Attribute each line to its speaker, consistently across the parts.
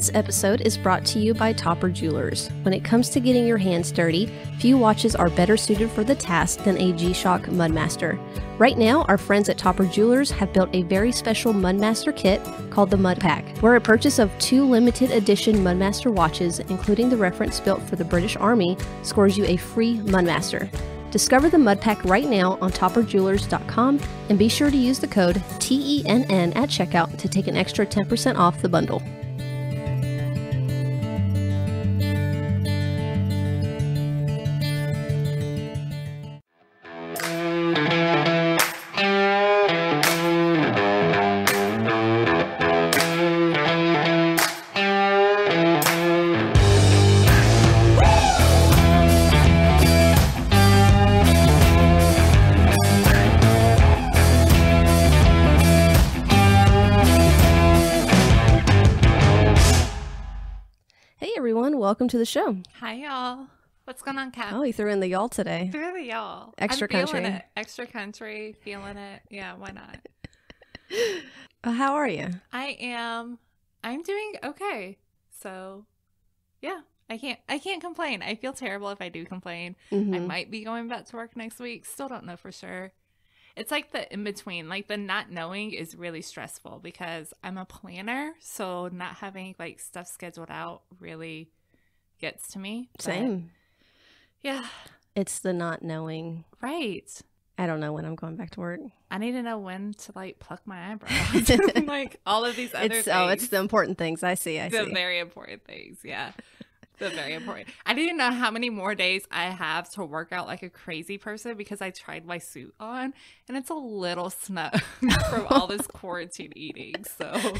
Speaker 1: This episode is brought to you by Topper Jewelers. When it comes to getting your hands dirty, few watches are better suited for the task than a G-Shock Mudmaster. Right now, our friends at Topper Jewelers have built a very special Mudmaster kit called the Mud Pack, where a purchase of two limited edition Mudmaster watches, including the reference built for the British Army, scores you a free Mudmaster. Discover the Mud Pack right now on topperjewelers.com and be sure to use the code TENN at checkout to take an extra 10% off the bundle. to the show. Hi, y'all. What's going on, Kat? Oh, you threw in the y'all today. Threw the y'all. Extra I'm country. It.
Speaker 2: Extra country. Feeling it. Yeah, why not?
Speaker 1: Uh, how are you?
Speaker 2: I am. I'm doing okay. So, yeah, I can't. I can't complain. I feel terrible if I do complain. Mm-hmm. I might be going back to work next week. Still don't know for sure. It's like the in between. Like the not knowing is really stressful because I'm a planner, so not having like stuff scheduled out really gets to me. Same.
Speaker 1: Yeah. It's the not knowing. Right. I don't know when I'm going back to work. I need to know when to like pluck my eyebrows. like all of these other it's, things. Oh, it's the important things. I see. I the see. The
Speaker 2: very important things. Yeah. the very important. I didn't know how many more days I have to work out like a crazy person because I tried my suit on and it's a little snug from all this quarantine eating. So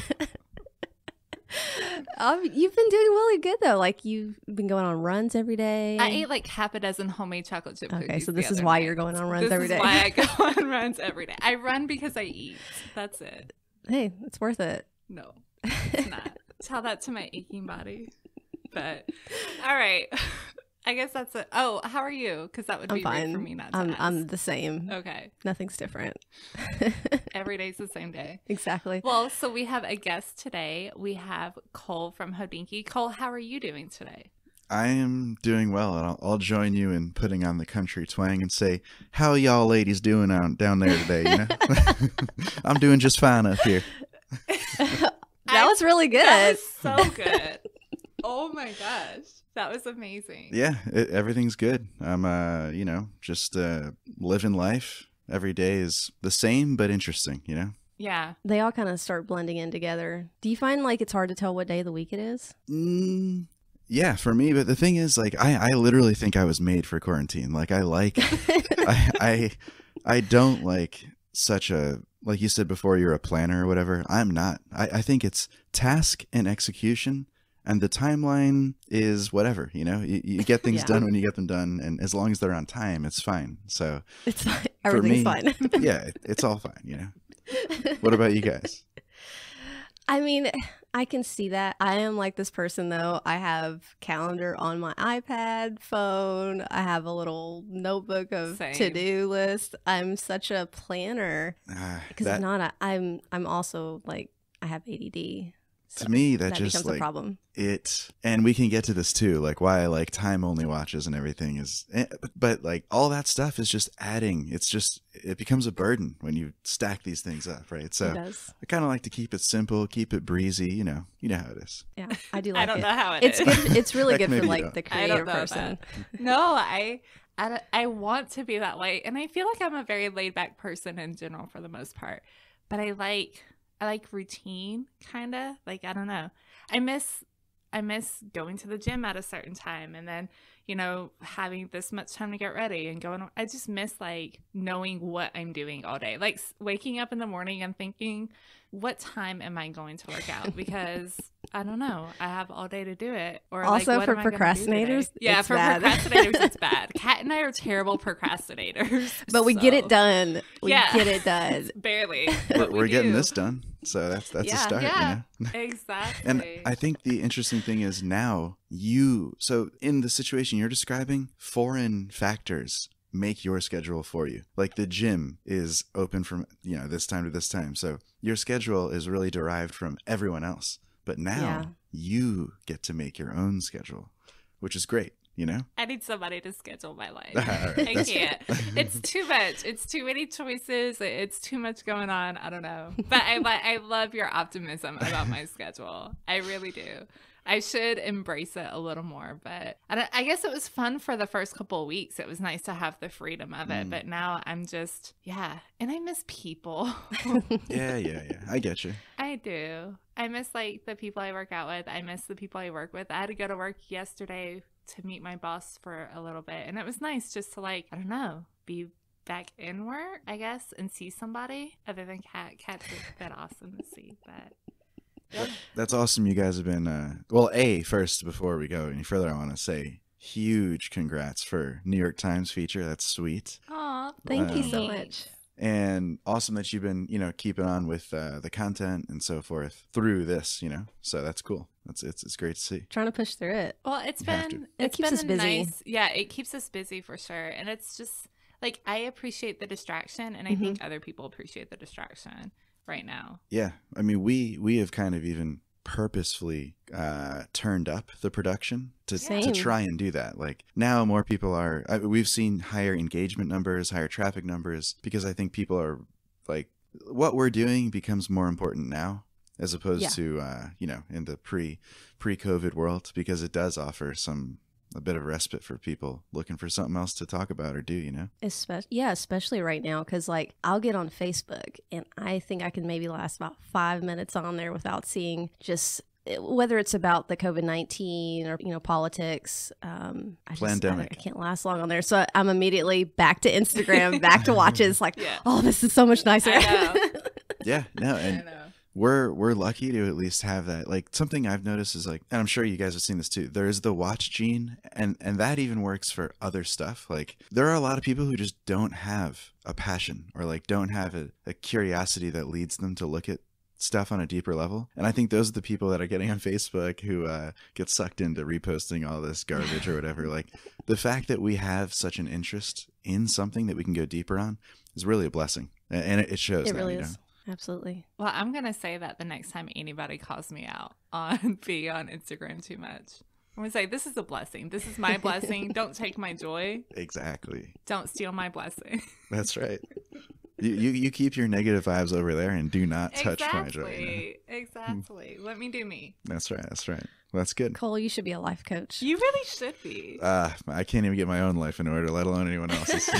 Speaker 1: you've been doing really good though. Like you've been going on runs every day. I ate like half a
Speaker 2: dozen homemade chocolate chip cookies. Okay, so this is why night. you're going on runs this every day. This is why I go on runs every day. I run because I eat. That's it.
Speaker 1: Hey, it's worth it. No,
Speaker 2: it's not. Tell that to my aching body. But all right. I guess that's it. Oh, how are you? Because that would I'm be fine. for me not to I'm, ask.
Speaker 1: I'm the same. Okay. Nothing's different.
Speaker 2: Every day's the same day. Exactly. Well, so we have a guest today. We have Cole from Hodinky. Cole, how are you doing today?
Speaker 3: I am doing well, and I'll, I'll, join you in putting on the country twang and say, "How y'all ladies doing on, down there today?" You
Speaker 1: know,
Speaker 3: I'm doing just fine up here.
Speaker 1: that I, was really good. That
Speaker 2: was so good. oh my gosh. That was amazing.
Speaker 3: Yeah, it, everything's good. I'm, uh, you know, just uh, living life. Every day is the same but interesting, you know?
Speaker 1: Yeah. They all kind of start blending in together. Do you find like it's hard to tell what day of the week it is? Mm,
Speaker 3: yeah, for me. But the thing is, like, I, I literally think I was made for quarantine. Like, I like, I, I, I don't like such a like you said before, you're a planner or whatever. I'm not. I, I think it's task and execution and the timeline is whatever you know you, you get things yeah. done when you get them done and as long as they're on time it's fine so
Speaker 1: it's fine everything's me, fine
Speaker 3: yeah it's all fine you know what about you guys
Speaker 1: i mean i can see that i am like this person though i have calendar on my ipad phone i have a little notebook of Same. to-do list i'm such a planner because ah, uh, that... i'm not i am i'm i'm also like i have add so to me, that, that just like problem.
Speaker 3: it, and we can get to this too, like why I like time only watches and everything is, eh, but, like all that stuff is just adding. It's just it becomes a burden when you stack these things up, right? So I kind of like to keep it simple, keep it breezy. You know, you know how it is. Yeah,
Speaker 1: I do. Like I don't it. know how it it's is. Good, it's really good for like the creative person. No, I.
Speaker 2: I, I want to be that way. And I feel like I'm a very laid back person in general for the most part. But I like I like routine kind of. Like I don't know. I miss I miss going to the gym at a certain time and then, you know, having this much time to get ready and going. I just miss like knowing what I'm doing all day. Like waking up in the morning and thinking, what time am I going to work out? Because I don't know. I have all day to do it. Or also like, for procrastinators, yeah, for bad. procrastinators, it's bad. Kat and I are terrible procrastinators, but we so. get it done. We yeah. get it done barely.
Speaker 3: We're, we are getting this done, so that's that's yeah, a start. Yeah, you know? exactly. And I think the interesting thing is now you. So in the situation you're describing, foreign factors make your schedule for you. Like the gym is open from, you know, this time to this time. So your schedule is really derived from everyone else. But now yeah. you get to make your own schedule, which is great. You know?
Speaker 2: I need somebody to schedule my life. right, I can't. it's too much. It's too many choices. It's too much going on. I don't know. But I, I love your optimism about my schedule. I really do. I should embrace it a little more, but I, I, guess it was fun for the first couple of weeks. It was nice to have the freedom of it, mm. but now I'm just, yeah, and I miss people. yeah, yeah,
Speaker 3: yeah. I get you.
Speaker 2: I do. I miss like the people I work out with. I miss the people I work with. I had to go to work yesterday to meet my boss for a little bit, and it was nice just to like, I don't know, be back in work, I guess, and see somebody other than Cat. Cat's been awesome to see, but
Speaker 3: that's awesome. You guys have been uh, well. A first before we go any further, I want to say huge congrats for New York Times feature. That's sweet. Aw, thank um, you so um, much. And awesome that you've been you know keeping on with uh, the content and so forth through this. You know, so that's cool. That's it's it's great to see.
Speaker 1: Trying to push through it. Well, it's you been it keeps us busy. Nice,
Speaker 2: yeah, it keeps us busy for sure, and it's just like I appreciate the distraction, and I mm-hmm. think other people appreciate the distraction right now.
Speaker 3: Yeah, I mean we we have kind of even purposefully uh, turned up the production to, to try and do that. Like now, more people are. I, we've seen higher engagement numbers, higher traffic numbers, because I think people are like what we're doing becomes more important now as opposed yeah. to uh, you know in the pre pre COVID world because it does offer some a bit of respite for people looking for something else to talk about or do, you know?
Speaker 1: Especially, yeah, especially right now, because like I'll get on Facebook and I think I can maybe last about five minutes on there without seeing just eh, whether it's about the COVID nineteen or you know politics, um, I pandemic, just, I, I, can't last long on there, so I'm immediately back to Instagram, back to watches. Like, yeah. oh, this is so much nicer.
Speaker 3: yeah, no, and we're we're lucky to at least have that. Like something I've noticed is like, and I'm sure you guys have seen this too. There is the watch gene, and and that even works for other stuff. Like there are a lot of people who just don't have a passion or like don't have a, a curiosity that leads them to look at stuff on a deeper level. And I think those are the people that are getting on Facebook who uh, get sucked into reposting all this garbage or whatever. Like the fact that we have such an interest in something that we can go deeper on is really a blessing, and it shows. It really is. Know?
Speaker 1: Absolutely.
Speaker 2: Well, I'm going to say that the next time anybody calls me out on being on Instagram too much. I'm going to say, this is a blessing. This is my blessing. Don't take my joy.
Speaker 3: Exactly.
Speaker 2: Don't steal my blessing.
Speaker 3: That's right. You, you, you keep your negative vibes over there and do not touch exactly. my joy.
Speaker 1: Exactly. Let me do me.
Speaker 3: That's right. That's right. That's good.
Speaker 1: Cole, you should be a life coach. You really should be.
Speaker 3: Uh, I can't even get my own life in order, let alone anyone else's.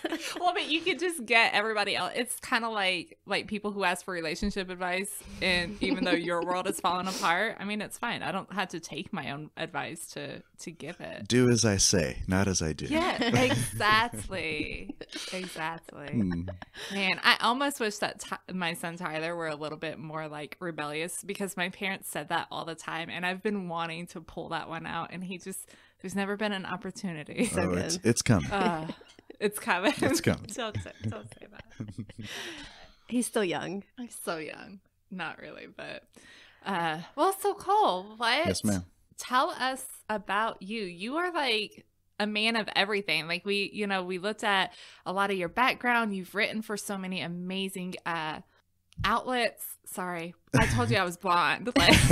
Speaker 2: well, but you could just get everybody else. It's kind of like like people who ask for relationship advice, and even though your world is falling apart, I mean, it's fine. I don't have to take my own advice to to give it.
Speaker 3: Do as I say, not as I do. Yeah, exactly,
Speaker 2: exactly. Mm. Man, I almost wish that t- my son Tyler were a little bit more like rebellious because my parents said that all the time and I've been wanting to pull that one out, and he just there's never been an opportunity. So oh, it's, it's coming. Uh, it's coming. It's coming. don't, say, don't say that. He's still young. I'm so young. Not really, but uh, well, so Cole, what? Yes, ma'am. Tell us about you. You are like a man of everything. Like we, you know, we looked at a lot of your background. You've written for so many amazing uh, outlets sorry i told you i was blonde like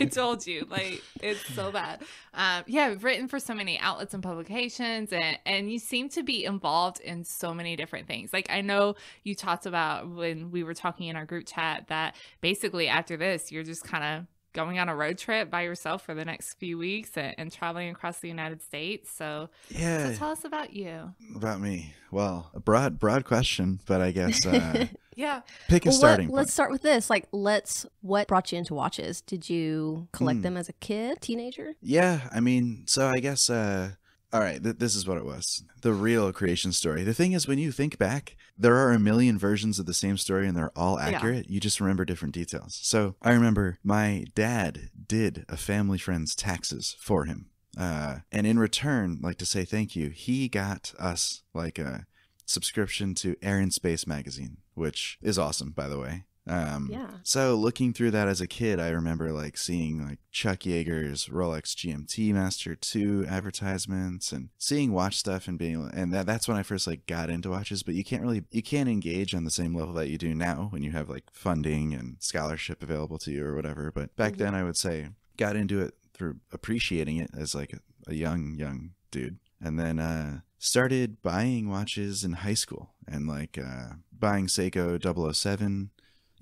Speaker 2: i told you like it's so bad um, yeah i've written for so many outlets and publications and, and you seem to be involved in so many different things like i know you talked about when we were talking in our group chat that basically after this you're just kind of going on a road trip by yourself for the next few weeks and, and traveling across the United States. So, yeah. So tell
Speaker 1: us about you.
Speaker 3: About me. Well, a broad, broad question, but I guess. Uh,
Speaker 1: yeah. Pick a well, starting. What, let's start with this. Like, let's. What brought you into watches? Did you collect mm. them as a kid, teenager?
Speaker 3: Yeah. I mean, so I guess. Uh, all right, th- this is what it was. The real creation story. The thing is, when you think back, there are a million versions of the same story and they're all accurate. Yeah. You just remember different details. So I remember my dad did a family friend's taxes for him. Uh, and in return, like to say thank you, he got us like a subscription to Air and Space magazine, which is awesome, by the way. Um, yeah. So looking through that as a kid, I remember like seeing like Chuck Yeager's Rolex GMT Master Two advertisements and seeing watch stuff and being and that that's when I first like got into watches. But you can't really you can't engage on the same level that you do now when you have like funding and scholarship available to you or whatever. But back mm-hmm. then, I would say got into it through appreciating it as like a, a young young dude, and then uh, started buying watches in high school and like uh, buying Seiko 007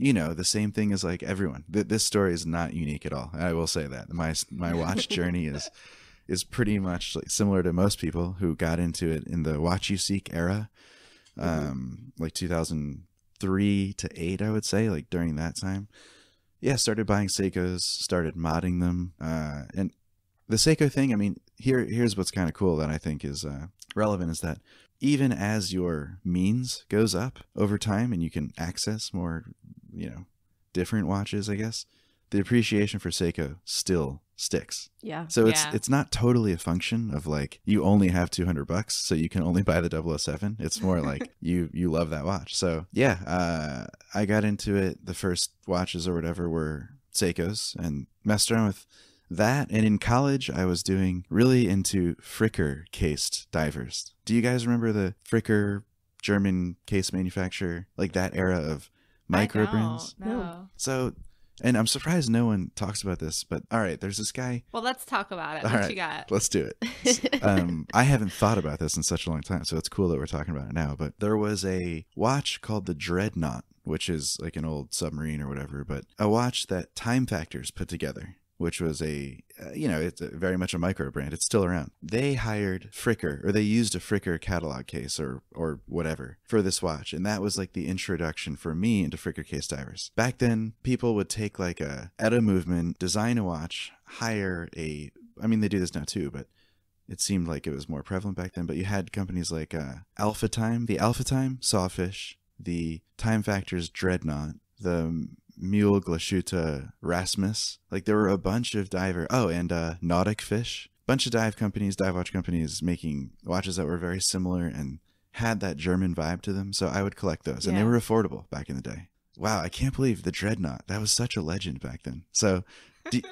Speaker 3: you know, the same thing as like everyone. Th- this story is not unique at all. I will say that my my watch journey is is pretty much like similar to most people who got into it in the watch you seek era, mm-hmm. um, mm-hmm. like 2003 to eight, I would say, like during that time. Yeah, started buying Seikos, started modding them, uh, and the Seiko thing. I mean, here here's what's kind of cool that I think is uh, relevant is that even as your means goes up over time and you can access more, you know, different watches, I guess, the appreciation for Seiko still sticks. Yeah. So it's yeah. it's not totally a function of like you only have 200 bucks so you can only buy the 007. It's more like you you love that watch. So, yeah, uh, I got into it the first watches or whatever were Seikos and messed around with that and in college, I was doing really into Fricker cased divers. Do you guys remember the Fricker German case manufacturer, like that era of micro brands? No. So and I'm surprised no one talks about this, but all right, there's this guy.
Speaker 2: Well, let's talk about it. All what right, Let's
Speaker 3: do it. um, I haven't thought about this in such a long time, so it's cool that we're talking about it now. But there was a watch called the Dreadnought, which is like an old submarine or whatever, but a watch that Time Factors put together which was a uh, you know it's a, very much a micro brand it's still around they hired fricker or they used a fricker catalog case or or whatever for this watch and that was like the introduction for me into fricker case divers back then people would take like a at a movement design a watch hire a i mean they do this now too but it seemed like it was more prevalent back then but you had companies like uh, alpha time the alpha time sawfish the time factors dreadnought the um, Mule, Glashuta, Rasmus. Like there were a bunch of diver. Oh, and uh, Nautic Fish. Bunch of dive companies, dive watch companies making watches that were very similar and had that German vibe to them. So I would collect those, yeah. and they were affordable back in the day. Wow, I can't believe the dreadnought. That was such a legend back then. So we're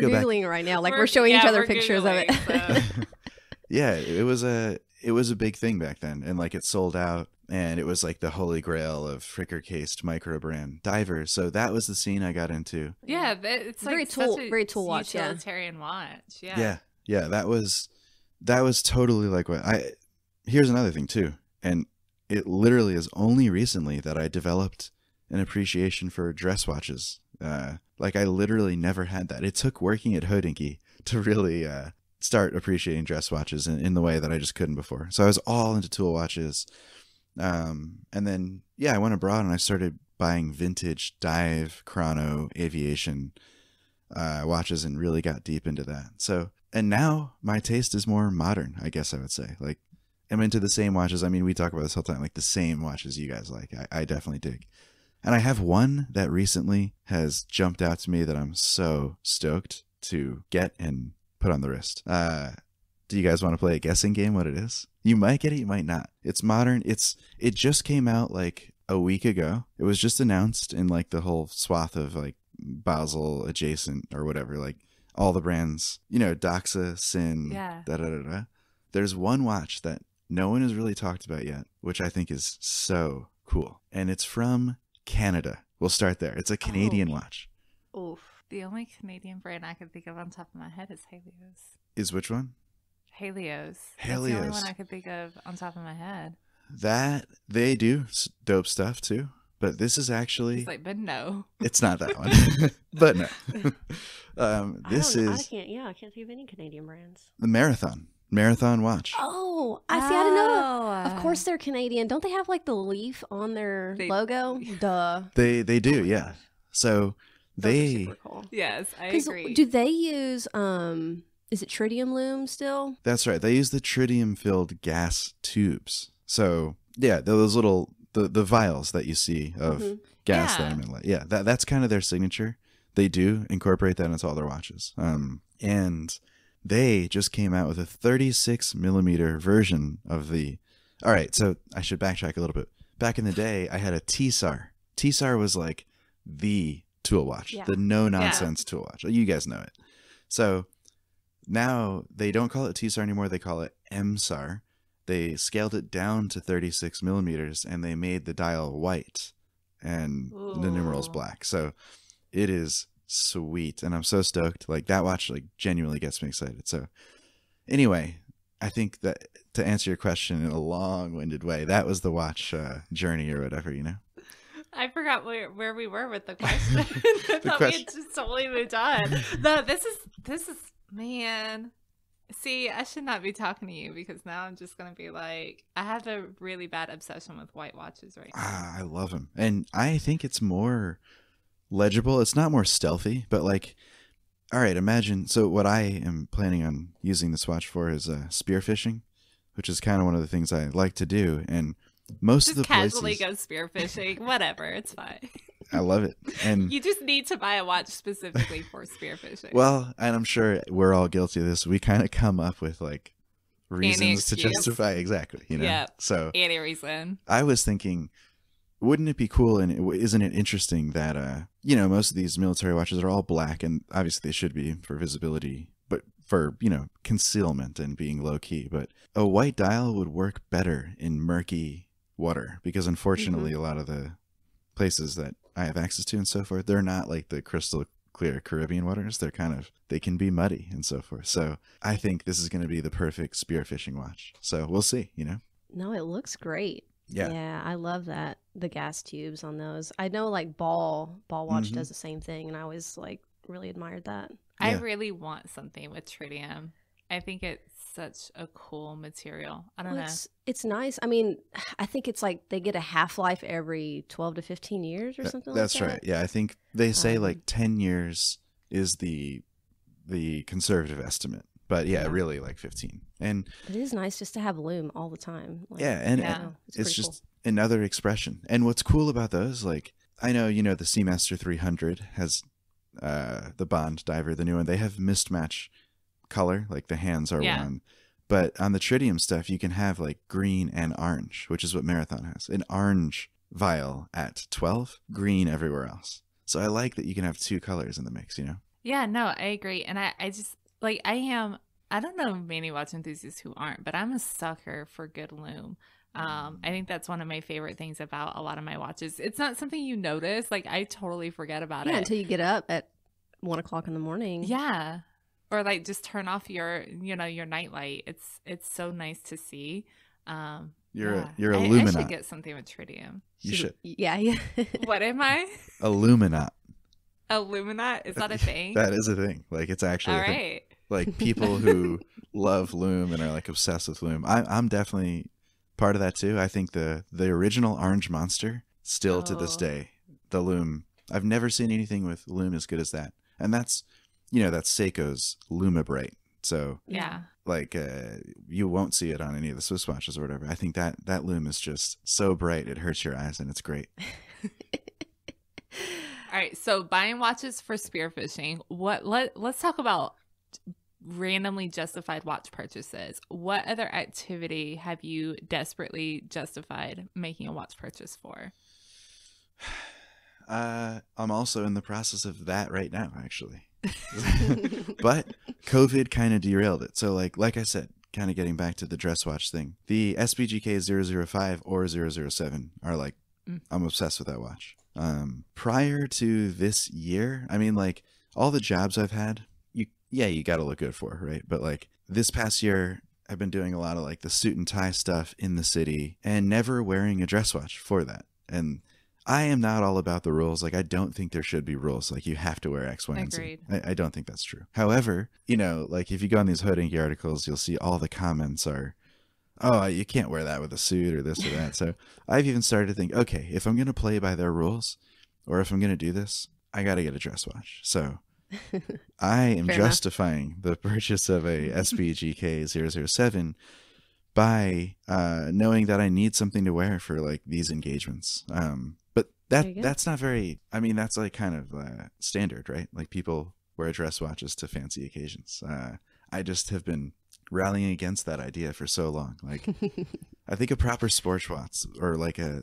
Speaker 3: googling
Speaker 1: back. right now, like we're, we're showing yeah, each other pictures of it. So.
Speaker 3: yeah, it was a it was a big thing back then, and like it sold out and it was like the holy grail of fricker cased microbrand divers. So that was the scene I got into.
Speaker 2: Yeah, it's like very tool, very tool watch, utilitarian yeah. watch. Yeah, yeah,
Speaker 3: yeah. That was that was totally like what I. Here's another thing too, and it literally is only recently that I developed an appreciation for dress watches. Uh, like I literally never had that. It took working at Hodinkee to really uh, start appreciating dress watches in, in the way that I just couldn't before. So I was all into tool watches. Um, and then, yeah, I went abroad and I started buying vintage dive chrono aviation uh, watches and really got deep into that. So, and now my taste is more modern, I guess I would say. Like, I'm into the same watches. I mean, we talk about this all the time, like the same watches you guys like. I, I definitely dig. And I have one that recently has jumped out to me that I'm so stoked to get and put on the wrist. Uh, do you guys want to play a guessing game what it is? You might get it, you might not. It's modern. It's it just came out like a week ago. It was just announced in like the whole swath of like Basel adjacent or whatever, like all the brands, you know, Doxa, Sin, yeah. da da da da. There's one watch that no one has really talked about yet, which I think is so cool. And it's from Canada. We'll start there. It's a oh. Canadian oh. watch.
Speaker 2: Oof. The only Canadian brand I can think of on top of my head is Haley's. Is which one? Helios. Helios. That's the only one I could think of on top of my head.
Speaker 3: That they do dope stuff too, but this is actually it's like, but no, it's not that one. but no, um, this is. I
Speaker 1: can't. Yeah, I can't think of any Canadian brands.
Speaker 3: The marathon. Marathon Watch.
Speaker 1: Oh, I see. I didn't know. Of oh. course, they're Canadian. Don't they have like the leaf on their they, logo? Duh.
Speaker 3: They they do. Oh yeah. So they. Cool.
Speaker 1: Yes, I agree. Do they use um is it tritium loom still?
Speaker 3: That's right. They use the tritium filled gas tubes. So yeah, those little the the vials that you see of mm-hmm. gas yeah. that Yeah, that that's kind of their signature. They do incorporate that into all their watches. Um, and they just came out with a 36 millimeter version of the. All right, so I should backtrack a little bit. Back in the day, I had a TSAR. TSAR was like the tool watch, yeah. the no nonsense yeah. tool watch. You guys know it. So now they don't call it TSAR anymore, they call it MSAR. They scaled it down to 36 millimeters and they made the dial white and Ooh. the numerals black. So it is sweet and I'm so stoked. Like that watch like genuinely gets me excited. So anyway, I think that to answer your question in a long-winded way, that was the watch uh, journey or whatever, you know.
Speaker 2: I forgot where, where we were with the question. I thought question. we had just totally moved on. No, this is this is Man. See, I should not be talking to you because now I'm just going to be like, I have a really bad obsession with white watches right now.
Speaker 3: Ah, I love them. And I think it's more legible. It's not more stealthy, but like, all right, imagine. So, what I am planning on using this watch for is uh, which is kind of one of the things I like to do. And most just of the casually
Speaker 2: places... go spearfishing. Whatever, it's fine.
Speaker 3: I love it, and
Speaker 2: you just need to buy a watch specifically for spearfishing. Well,
Speaker 3: and I'm sure we're all guilty of this. We kind of come up with like reasons to justify exactly, you know. Yep. So any
Speaker 2: reason.
Speaker 3: I was thinking, wouldn't it be cool and isn't it interesting that uh, you know, most of these military watches are all black, and obviously they should be for visibility, but for you know concealment and being low key. But a white dial would work better in murky water because unfortunately mm-hmm. a lot of the places that I have access to and so forth, they're not like the crystal clear Caribbean waters. They're kind of they can be muddy and so forth. So I think this is going to be the perfect spearfishing watch. So we'll see. You know.
Speaker 1: No, it looks great. Yeah. Yeah, I love that the gas tubes on those. I know like Ball Ball Watch mm-hmm. does the same thing, and I always like really admired that. Yeah. I
Speaker 2: really want something with tritium. I think it such a cool material.
Speaker 1: I don't well, know. It's, it's, nice. I mean, I think it's like they get a half life every 12 to 15 years or something That's like that. right.
Speaker 3: Yeah. I think they say um, like 10 years is the the conservative estimate. But yeah, yeah, really like 15. And
Speaker 1: it is nice just to have loom all the time. Like, yeah. And, yeah. it's, it's just
Speaker 3: cool. another expression. And what's cool about those, like, I know, you know, the Seamaster 300 has uh, the Bond diver, the new one, they have mismatch color, like the hands are yeah. one. But on the tritium stuff, you can have like green and orange, which is what Marathon has. An orange vial at 12, green everywhere else. So I like that you can have two colors in the mix, you know?
Speaker 2: Yeah, no, I agree. And I, I just, like, I am, I don't know many watch enthusiasts who aren't, but I'm a sucker for good loom. Um, I think that's one of my favorite things about a lot of my watches. It's not something you notice. Like I totally forget about yeah, it until
Speaker 1: you get up at one o'clock in the morning. Yeah,
Speaker 2: or like just turn off your you know your nightlight. It's it's so nice to see. Um, you're yeah. you're Illumina. I, should get something with tritium. You should. should. Yeah, yeah. what am I?
Speaker 3: Illumina.
Speaker 2: Illumina? is that a thing? that
Speaker 3: is a thing. Like it's actually all right. Like people who love Loom and are like obsessed with Loom. I, I'm definitely part of that too. I think the the original Orange Monster still oh. to this oh. day the Loom. I've never seen anything with Loom as good as that, and that's you know, that's Seiko's Lumabright. So yeah, like uh, you won't see it on any of the Swiss watches or whatever. I think that that loom is just so bright it hurts your eyes and it's great.
Speaker 2: All right, so buying watches for spearfishing. What let let's talk about randomly justified watch purchases. What other activity have you desperately justified making a watch purchase for?
Speaker 3: Uh, I'm also in the process of that right now, actually. but COVID kind of derailed it. So like like I said, kind of getting back to the dress watch thing, the SBGK 005 or 007 are like, mm. I'm obsessed with that watch. Um, prior to this year, I mean, like all the jobs I've had, you, yeah, you got to look good for, right? But like this past year, I've been doing a lot of like the suit and tie stuff in the city and never wearing a dress watch for that. And I am not all about the rules. Like, I don't think there should be rules. Like, you have to wear X, Y, Agreed. and Z. I, I don't think that's true. However, you know, like if you go on these Hood articles, you'll see all the comments are, oh, uh, you can't wear that with a suit or this or that. so I've even started to think, okay, if I'm going to play by their rules or if I'm going to do this, I got to get a dress watch. So I am Fair justifying enough. the purchase of a SBGK 007 by uh, knowing that I need something to wear for like these engagements. Um, that that's not very. I mean, that's like kind of uh, standard, right? Like people wear dress watches to fancy occasions. Uh, I just have been rallying against that idea for so long. Like, I think a proper sports watch or like a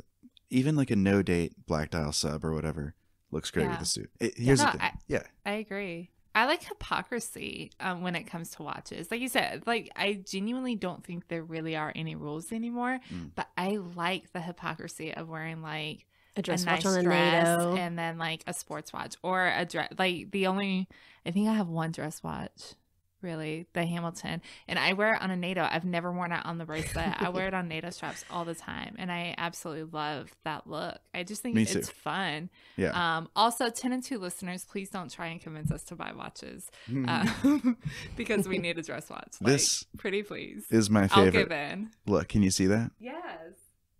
Speaker 3: even like a no date black dial sub or whatever looks great yeah. with a suit. It, here's yeah, no, the thing. I, yeah,
Speaker 2: I agree. I like hypocrisy um, when it comes to watches. Like you said, like I genuinely don't think there really are any rules anymore. Mm. But I like the hypocrisy of wearing like a dress a nice watch on the dress NATO. and then like a sports watch or a dress. Like the only, I think I have one dress watch, really, the Hamilton, and I wear it on a NATO. I've never worn it on the bracelet. I wear it on NATO straps all the time, and I absolutely love that look. I just think Me it's too. fun. Yeah. Um, also, ten and two listeners, please don't try and convince us to buy watches hmm. um, because we need a dress watch. Like, this pretty please is my favorite. I'll give in.
Speaker 3: Look, can you see that? Yes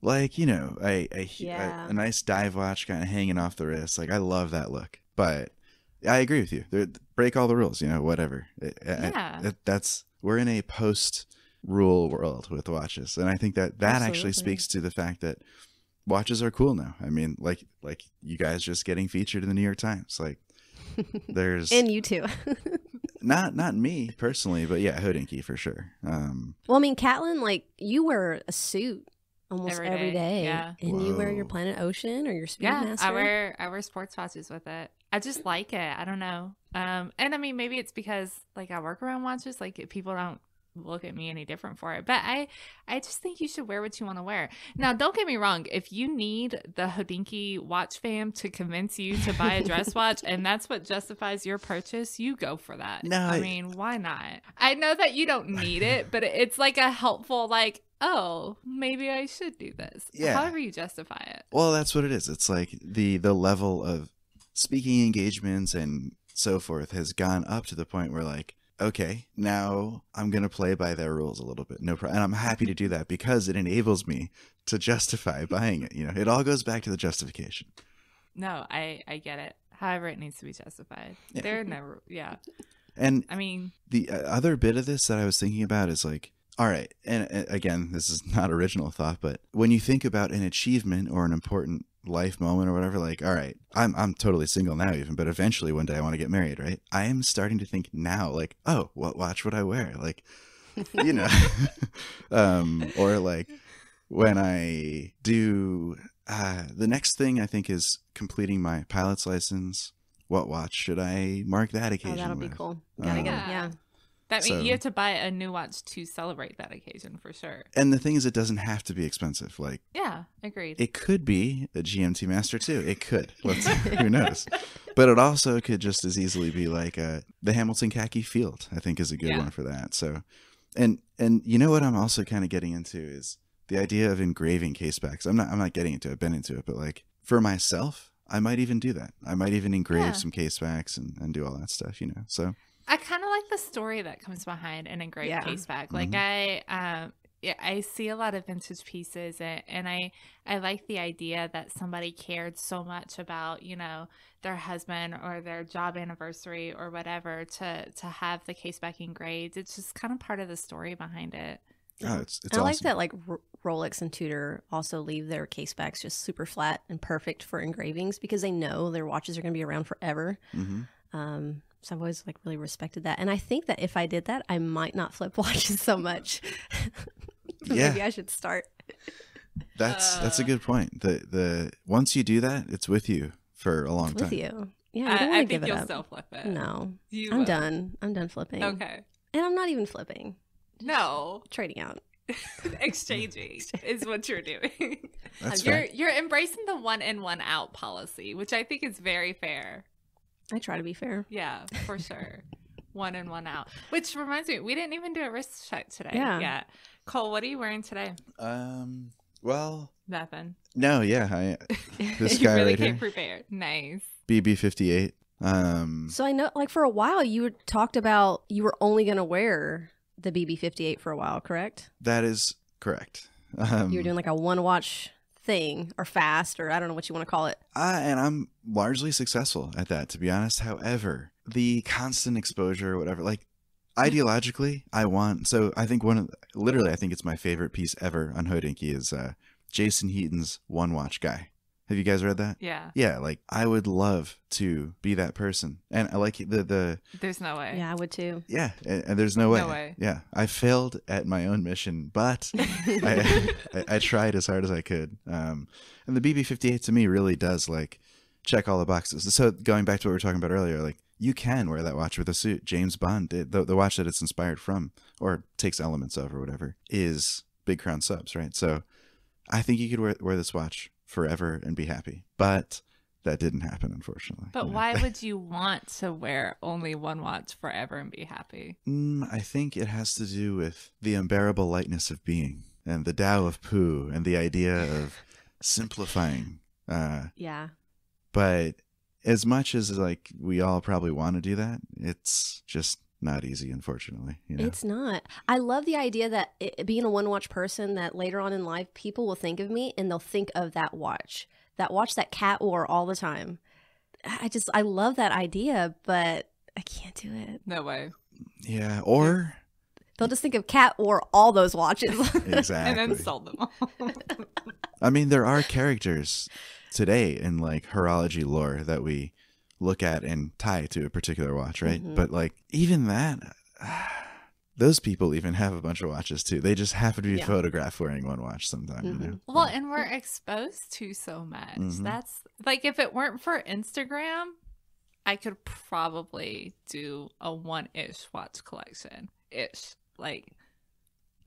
Speaker 3: like you know a a, yeah. a, a nice dive watch kind of hanging off the wrist like i love that look but i agree with you They're, break all the rules you know whatever it, eh, eh, eh, yeah. I, it, that's we're in a post rule world with watches and i think that that Absolutely. actually speaks to the fact that watches are cool now i mean like like you guys just getting featured in the new york times like
Speaker 1: there's and you too
Speaker 3: not not me personally but yeah hodinky for sure um
Speaker 1: well i mean Catlin, like you wear a suit almost every day. Yeah. And you wear your Planet Ocean or your Speedmaster? Yeah, I wear
Speaker 2: I wear sports watches with it. I just like it. I don't know. Um, and I mean, maybe it's because like I work around watches. Like people don't look at me any different for it. But I, I just think you should wear what you want to wear. Now, don't get me wrong. If you need the Hodinky watch fam to convince you to buy a dress watch, and that's what justifies your purchase, you go for that. No, I mean, why not? I know that you don't need it, but it's like a helpful like oh, maybe I should do this. Yeah. However you justify it.
Speaker 3: Well, that's what it is. It's like the the level of speaking engagements and so forth has gone up to the point where like okay now i'm going to play by their rules a little bit no problem and i'm happy to do that because it enables me to justify buying it you know it all goes back to the justification
Speaker 2: no i i get it however it needs to be justified yeah. they're never yeah
Speaker 3: and i mean the uh, other bit of this that i was thinking about is like all right. And uh, again, this is not original thought, but when you think about an achievement or an important life moment or whatever, like, all right, I'm, I'm totally single now, even, but eventually one day I want to get married, right? I am starting to think now, like, oh, what watch would I wear? Like, you know, um, or like when I do uh, the next thing I think is completing my pilot's license. What watch should I mark that occasion? Oh, that'll with? be cool. Um, yeah. yeah. That means so, you have to
Speaker 2: buy a new watch to celebrate that occasion for sure.
Speaker 3: And the thing is, it doesn't have to be expensive. Like,
Speaker 2: yeah, agreed. It
Speaker 3: could be a GMT Master too. It could. who knows? But it also could just as easily be like a, uh, the Hamilton khaki field. I think is a good yeah. one for that. So, and and you know what I'm also kind of getting into is the idea of engraving case backs. I'm not I'm not getting into it. I've been into it, but like for myself, I might even do that. I might even engrave yeah. some backs and and do all that stuff. You know, so
Speaker 2: I kind of like the story that comes behind an engraved yeah. case bag. Like mm-hmm. I, um, yeah, I see a lot of vintage pieces, and, and I I like the idea that somebody cared so much about you know their husband or their job anniversary or whatever to to have the case back engraved. It's just kind of part of the story behind it.
Speaker 1: Oh, it's, it's I awesome. like that. Like R- Rolex and Tudor also leave their case backs just super flat and perfect for engravings because they know their watches are going to be around forever. Mm-hmm. Um, so I've always like really respected that. And I think that if I did that, I might not flip watches so much. yeah. Maybe I should start.
Speaker 3: That's uh, that's a uh, good point. The the once you do that, it's with you for a long time. With you.
Speaker 1: Yeah, I, don't I, give it up. still flip it. No. You I'm will. done. I'm done flipping. Okay. And I'm not even flipping. No. Trading out.
Speaker 2: exchanging is what you're doing. That's you're fair. you're embracing the one in one out policy, which I think is very fair. I try to be fair. Yeah, for sure. one in, one out. Which reminds me, we didn't even do a wrist check today. Yeah. Yet. Cole, what are you wearing today?
Speaker 3: Um. Well. Nothing. No. Yeah. I, this guy really right came here.
Speaker 1: prepared. Nice.
Speaker 3: BB fifty eight. Um.
Speaker 1: So I know, like for a while, you talked about you were only gonna wear the BB fifty eight for a while, correct?
Speaker 3: That is correct. Um, you were um, doing
Speaker 1: like a one watch thing or fast or I don't know what you want to call it.
Speaker 3: Uh, and I'm largely successful at that, to be honest. However, the constant exposure, or whatever, like ideologically, I want. So I think one of, literally, I think it's my favorite piece ever on Hodinkee is uh, Jason Heaton's One Watch Guy. Have you guys read that? Yeah. Yeah, like I would love to be that person. And I like the the
Speaker 2: There's no way. Yeah, I would
Speaker 1: too.
Speaker 3: Yeah, and, and there's no way. no way. Yeah. I failed at my own mission, but I, I, I tried as hard as I could. Um and the BB58 to me really does like check all the boxes. So going back to what we were talking about earlier, like you can wear that watch with a suit. James Bond the, the watch that it's inspired from or takes elements of or whatever is Big Crown Subs, right? So I think you could wear, wear this watch forever and be happy. But that didn't happen, unfortunately. But why
Speaker 2: would you want to wear only one watch forever and be happy?
Speaker 3: Mm, I think it has to do with the unbearable lightness of being and the Tao of poo and the idea of simplifying. Uh, yeah. But as much as like we all probably want to do that, it's just not easy, unfortunately. You know?
Speaker 1: It's not. I love the idea that it, being a one watch person, that later on in life, people will think of me and they'll think of that watch, that watch that cat wore all the time. I just, I love that idea, but I can't
Speaker 2: do it. No way.
Speaker 3: Yeah. Or.
Speaker 1: They'll just think of Cat wore all those watches. exactly. and then sell them all.
Speaker 3: I mean, there are characters today in like horology lore that we look at and tie to a particular watch, right? Mm-hmm. But like even that, those people even have a bunch of watches too. They just happen to be yeah. photographed wearing one watch sometimes. Mm-hmm. You know?
Speaker 2: Well, and we're exposed to so much. Mm-hmm. That's like if it weren't for Instagram, I could probably do a one ish watch collection ish. Like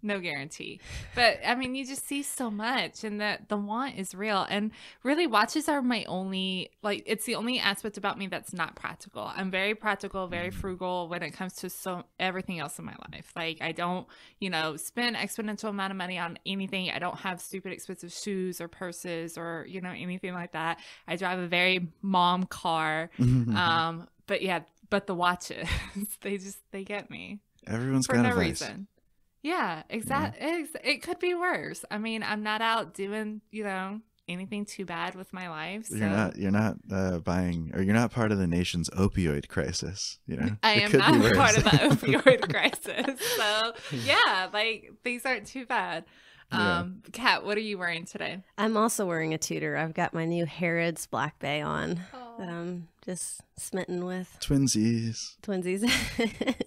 Speaker 2: no guarantee but i mean you just see so much and the the want is real and really watches are my only like it's the only aspect about me that's not practical i'm very practical very mm-hmm. frugal when it comes to so everything else in my life like i don't you know spend exponential amount of money on anything i don't have stupid expensive shoes or purses or you know anything like that i drive a very mom car mm-hmm. um but yeah but the watches they just they get me
Speaker 3: everyone's for got no reason
Speaker 2: yeah, exactly. Yeah. Mm-hmm. it could be worse. I mean, I'm not out doing, you know, anything too bad with my life. So. You're not. You're
Speaker 3: not uh, buying, or you're not part of the nation's opioid crisis. You know, I it am not part of the opioid crisis. So
Speaker 2: yeah, like things aren't too bad. Um, yeah. Kat, what are you wearing today?
Speaker 1: I'm also wearing a Tudor. I've got my new Harrods Black Bay on. That I'm just smitten with.
Speaker 3: Twinsies.
Speaker 1: Twinsies.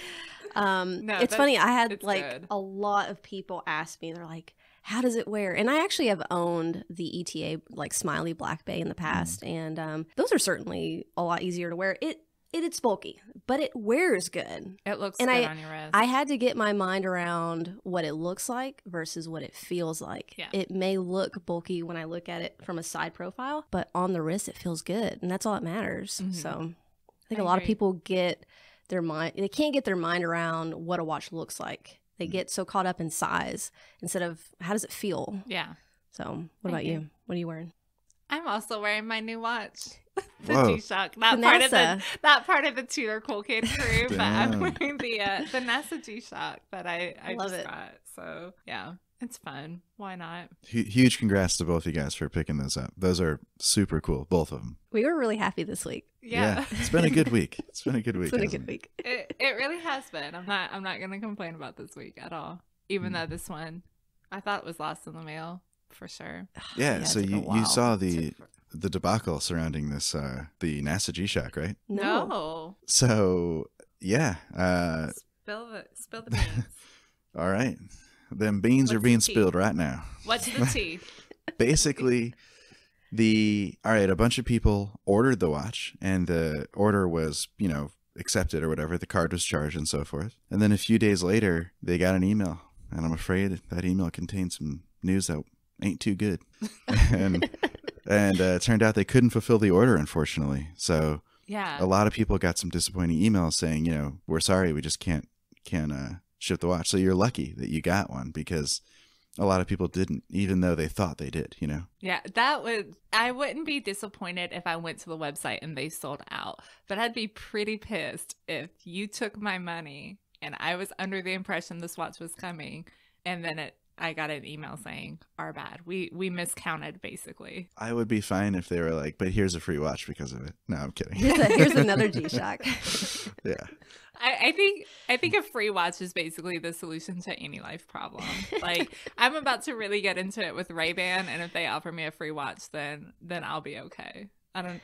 Speaker 1: Mm. Um, no, it's funny. I had like good. a lot of people ask me. They're like, "How does it wear?" And I actually have owned the ETA like Smiley Black Bay in the mm-hmm. past, mm. and um, those are certainly a lot easier to wear. It it, it's bulky, but it wears good. It looks and I, I had to get my mind around what it looks like versus what it feels like. Yeah. It may look bulky when I look at it from a side profile, but on the wrist it feels good, and that's all that matters. Mm-hmm. So I think I a lot of people get their mind they can't get their mind around what a watch looks like. They mm. get so caught up in size instead of how does it feel. Yeah. So, what about you? What are you wearing?
Speaker 2: I'm also wearing my new watch, the Whoa. G-Shock. That part of the that part of the Tudor Cool Kid crew, but I'm wearing the uh, the NASA G-Shock that I I Love just it. got. So yeah, it's fun. Why not?
Speaker 3: Huge congrats to both you guys for picking those up. Those are super cool, both of them.
Speaker 1: We were really happy this week.
Speaker 2: Yeah, yeah it's been a good
Speaker 3: week. It's been a good week. it's been a good it?
Speaker 1: week.
Speaker 2: It, it really has been. I'm not. I'm not going to complain about this week at all. Even mm. though this one, I thought was lost in the mail for sure.
Speaker 3: Yeah. yeah so you you saw the the debacle surrounding this uh the NASA G Shock, right?
Speaker 2: No.
Speaker 3: So yeah. Uh,
Speaker 2: spill the spill the beans.
Speaker 3: all right. Them beans What's are being spilled right now. What's the tea? Basically, the all right, a bunch of people ordered the watch, and the order was, you know, accepted or whatever. The card was charged and so forth. And then a few days later, they got an email, and I'm afraid that email contained some news that ain't too good. and and uh, it turned out they couldn't fulfill the order, unfortunately. So yeah, a lot of people got some disappointing emails saying, you know, we're sorry, we just can't can't uh, ship the watch. So you're lucky that you got one because a lot of people didn't, even though they thought they did, you know?
Speaker 2: Yeah, that would, I wouldn't be disappointed if I went to the website and they sold out, but I'd be pretty pissed if you took my money and I was under the impression this watch was coming and then it I got an email saying our bad. We we miscounted basically.
Speaker 3: I would be fine if they were like, but here's a free watch because of it. No, I'm kidding. here's, a, here's another G Shock. yeah.
Speaker 2: I, I, think I think a free watch is basically the solution to any life problem. Like I'm about to really get into it with Ray Ban and if they offer me a free watch then then I'll be okay. I don't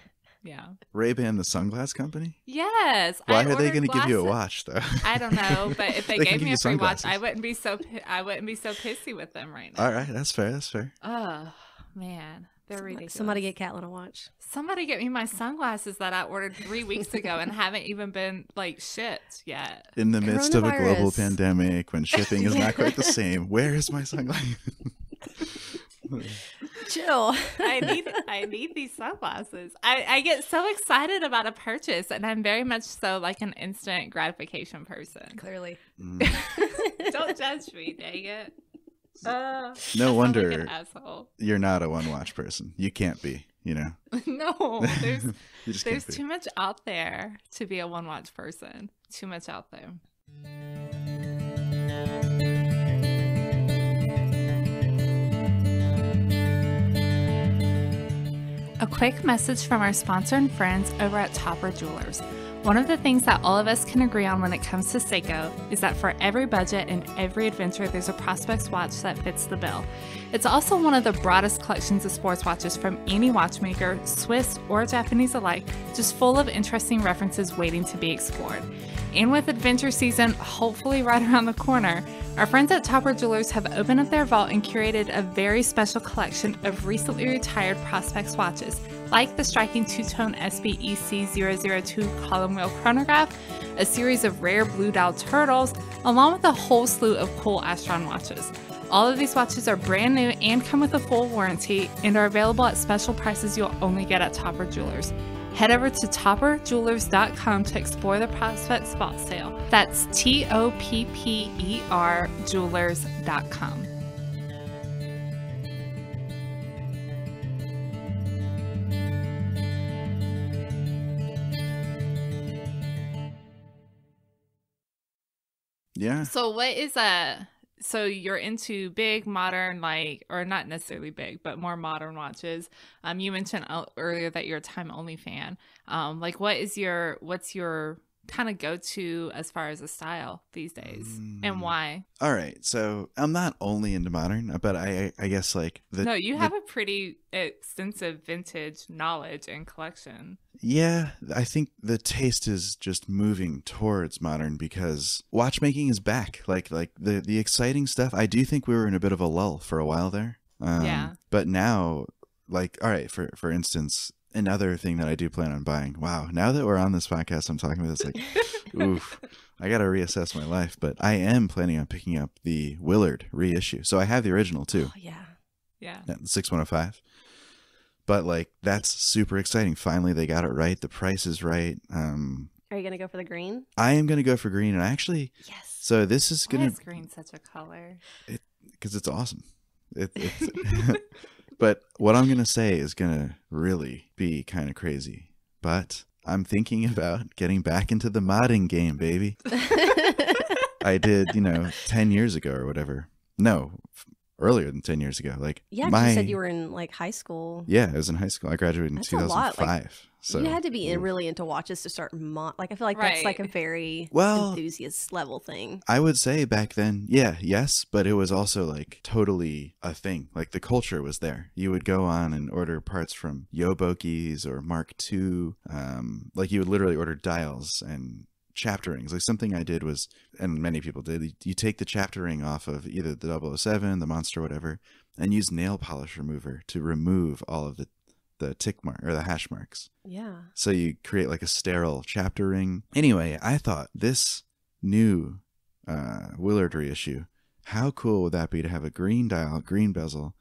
Speaker 2: yeah.
Speaker 3: Ray Ban, the sunglass company. Yes. Why I are they going to give you a watch though? I don't know, but if they, they gave me a free watch,
Speaker 2: I wouldn't be so I wouldn't be so pissy with them right now.
Speaker 3: All right, that's fair. That's fair.
Speaker 2: Oh man. They're somebody, ridiculous. Somebody get Catlin a watch. Somebody get me my sunglasses that I ordered three weeks ago and haven't even been like shipped yet. In the midst of a global
Speaker 3: pandemic, when shipping is not quite the same, where is my sunglasses? Jill, I need
Speaker 1: I need these
Speaker 2: sunglasses. I, I get so excited about a purchase, and I'm very much so like an instant gratification person. Clearly, mm. don't judge me, dang it. Uh, no wonder like
Speaker 3: you're not a one watch person. You can't be, you know. no, there's there's too
Speaker 2: much out there to be a one watch person. Too much out there. A quick message from our sponsor and friends over at Topper Jewelers. One of the things that all of us can agree on when it comes to Seiko is that for every budget and every adventure, there's a Prospects watch that fits the bill. It's also one of the broadest collections of sports watches from any watchmaker, Swiss or Japanese alike, just full of interesting references waiting to be explored and with adventure season hopefully right around the corner, our friends at Topper Jewelers have opened up their vault and curated a very special collection of recently retired Prospects watches, like the striking two-tone SBEC002 column-wheel chronograph, a series of rare blue dial turtles, along with a whole slew of cool Astron watches. All of these watches are brand new and come with a full warranty and are available at special prices you'll only get at Topper Jewelers head over to topperjewelers.com to explore the prospect spot sale. That's T O P P E R jewelers.com. Yeah. So what is a so you're into big modern like or not necessarily big but more modern watches um you mentioned uh, earlier that you're a time only fan um like what is your what's your kind of go to as far as a style these days mm. and why?
Speaker 3: All right. So I'm not only into modern, but I, I, guess like the. No, you the, have
Speaker 2: a pretty extensive vintage knowledge and collection.
Speaker 3: Yeah. I think the taste is just moving towards modern because watchmaking is back. Like, like the, the exciting stuff. I do think we were in a bit of a lull for a while there. Um, yeah. But now, like, all right, for, for instance, another thing that I do plan on buying. Wow, now that we're on this podcast, I'm talking about this like, oof, I got to reassess my life. But I am planning on picking up the Willard reissue. So I have the original too. Oh,
Speaker 1: yeah, yeah,
Speaker 3: six one zero oh five. But like, that's super exciting. Finally, they got it right. The price is right. Um,
Speaker 1: Are you gonna go for the green?
Speaker 3: I am gonna go for green, and I actually yes. So this is Why gonna is
Speaker 2: green such a color.
Speaker 3: Because it, it's awesome. It, it's But what I'm going to say is going to really be kind of crazy. But I'm thinking about getting back into the modding game, baby. I did, you know, 10 years ago or whatever. No, earlier than 10 years ago. Like, yeah, my, you said you
Speaker 1: were in like high school. Yeah,
Speaker 3: I was in high school. I graduated in that's 2005. Like, so you had to
Speaker 1: be in, really into watches to start. Mo- like, I feel like right. that's like a very well enthusiast level thing.
Speaker 3: I would say back then, yeah, yes, but it was also like totally a thing. Like, the culture was there. You would go on and order parts from Yobokis or Mark II. Um, like, you would literally order dials and chapter rings. Like something I did was, and many people did, you take the chapter ring off of either the 007, the monster, whatever, and use nail polish remover to remove all of the the tick mark or the hash marks. Yeah. So you create like a sterile chapter ring. Anyway, I thought this new uh, Willard reissue, how cool would that be to have a green dial, green bezel,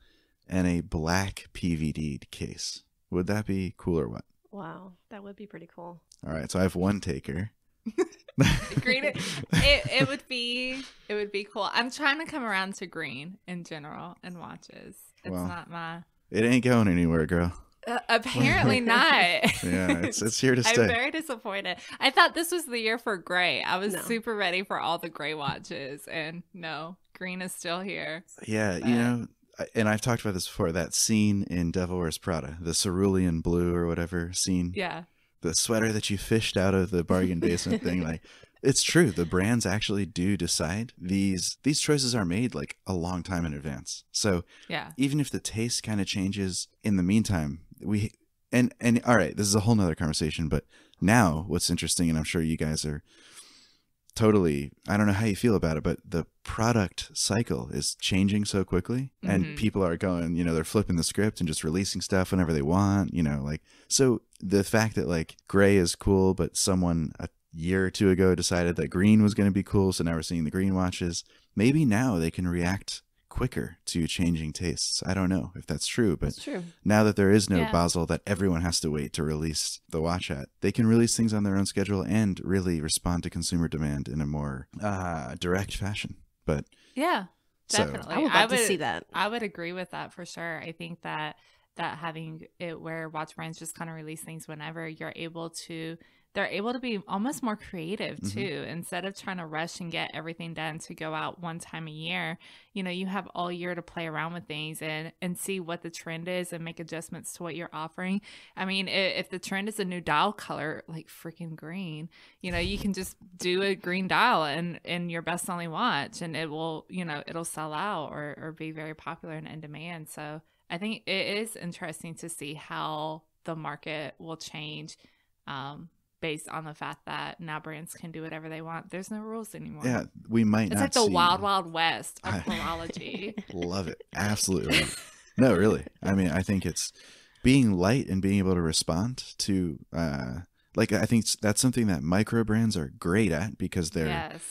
Speaker 3: and a black PVD case? Would that be cool or what?
Speaker 1: Wow, that would be pretty cool.
Speaker 3: All right, so I have one taker
Speaker 2: green it, it would be it would be cool. I'm trying to come around to green in general and watches. It's well, not my
Speaker 3: It ain't going anywhere, girl.
Speaker 2: Uh, apparently not. yeah, it's it's here to stay. I'm very disappointed. I thought this was the year for gray. I was no. super ready for all the gray watches and no, green is still here. Yeah,
Speaker 3: but... you know, and I've talked about this before that scene in Devil Wears Prada, the cerulean blue or whatever scene. Yeah the sweater that you fished out of the bargain basement thing like it's true the brands actually do decide these these choices are made like a long time in advance so yeah even if the taste kind of changes in the meantime we and and all right this is a whole nother conversation but now what's interesting and i'm sure you guys are totally i don't know how you feel about it but the product cycle is changing so quickly mm-hmm. and people are going you know they're flipping the script and just releasing stuff whenever they want you know like so the fact that like gray is cool but someone a year or two ago decided that green was going to be cool so now we're seeing the green watches maybe now they can react quicker to changing tastes. I don't know if that's true, but true. now that there is no yeah. Basel that everyone has to wait to release the watch at, they can release things on their own schedule and really respond to consumer demand in a more uh, direct fashion. But yeah, definitely.
Speaker 2: So. I would I would, to see that. I would agree with that for sure. I think that that having it where watch brands just kind of release things whenever you're able to they're able to be almost more creative mm-hmm. too. Mm-hmm. Instead of trying to rush and get everything done to go out one time a year, you know, you have all year to play around with things and and see what the trend is and make adjustments to what you're offering. I mean, if, if the trend is a new dial color, like freaking green, you know, you can just do a green dial and in your best selling watch, and it will, you know, it'll sell out or or be very popular and in demand. So I think it is interesting to see how the market will change. Um, based on the fact that now brands can do whatever they want. There's no rules anymore. Yeah, we might. It's like the wild, wild west of horology. love
Speaker 3: it, absolutely. Love it. No, really. I mean, I think it's being light and being able to respond to. Uh, like I think that's something that micro brands are great at because they're yes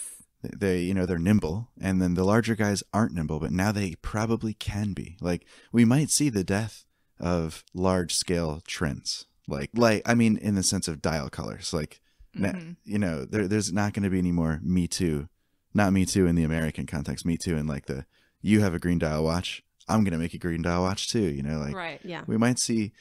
Speaker 3: they you know they're nimble and then the larger guys aren't nimble but now they probably can be like we might see the death of large scale trends like like i mean in the sense of dial colors like mm-hmm. na- you know there, there's not going to be any more me too not me too in the american context me too in like the you have a green dial watch i'm going to make a green dial watch too you know like right yeah we might see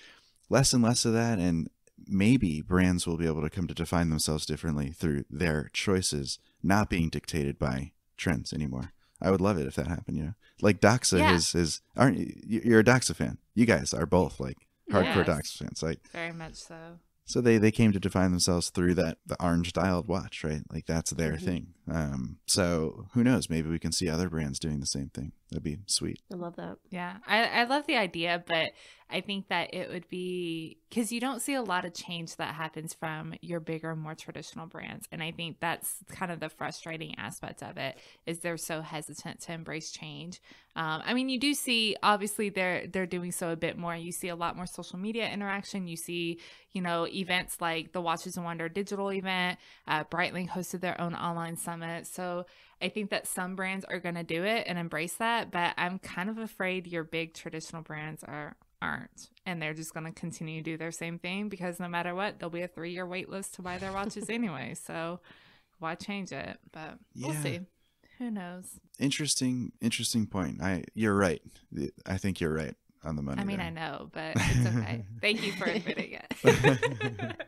Speaker 3: less and less of that and maybe brands will be able to come to define themselves differently through their choices not being dictated by trends anymore i would love it if that happened you know like doxa yeah. is is aren't you, you're a doxa fan you guys are both like hardcore yes. Docs fans. Like very much so. So they they came to define themselves through that the orange dialed watch, right? Like that's their mm-hmm. thing. Um, so who knows? Maybe we can see other brands doing the same thing. That'd be sweet.
Speaker 2: I love that. Yeah, I I love the idea, but I think that it would be because you don't see a lot of change that happens from your bigger, more traditional brands. And I think that's kind of the frustrating aspect of it is they're so hesitant to embrace change. Um, I mean, you do see obviously they're they're doing so a bit more. You see a lot more social media interaction. You see, you know, events like the Watches and Wonder digital event. Uh, Breitling hosted their own online summit. So I think that some brands are going to do it and embrace that, but I'm kind of afraid your big traditional brands are aren't and they're just going to continue to do their same thing because no matter what there'll be a three year wait list to buy their watches anyway so why change it but we'll see who knows
Speaker 3: interesting interesting point i you're right i think you're right on the money i mean there. i know but it's okay thank you for admitting it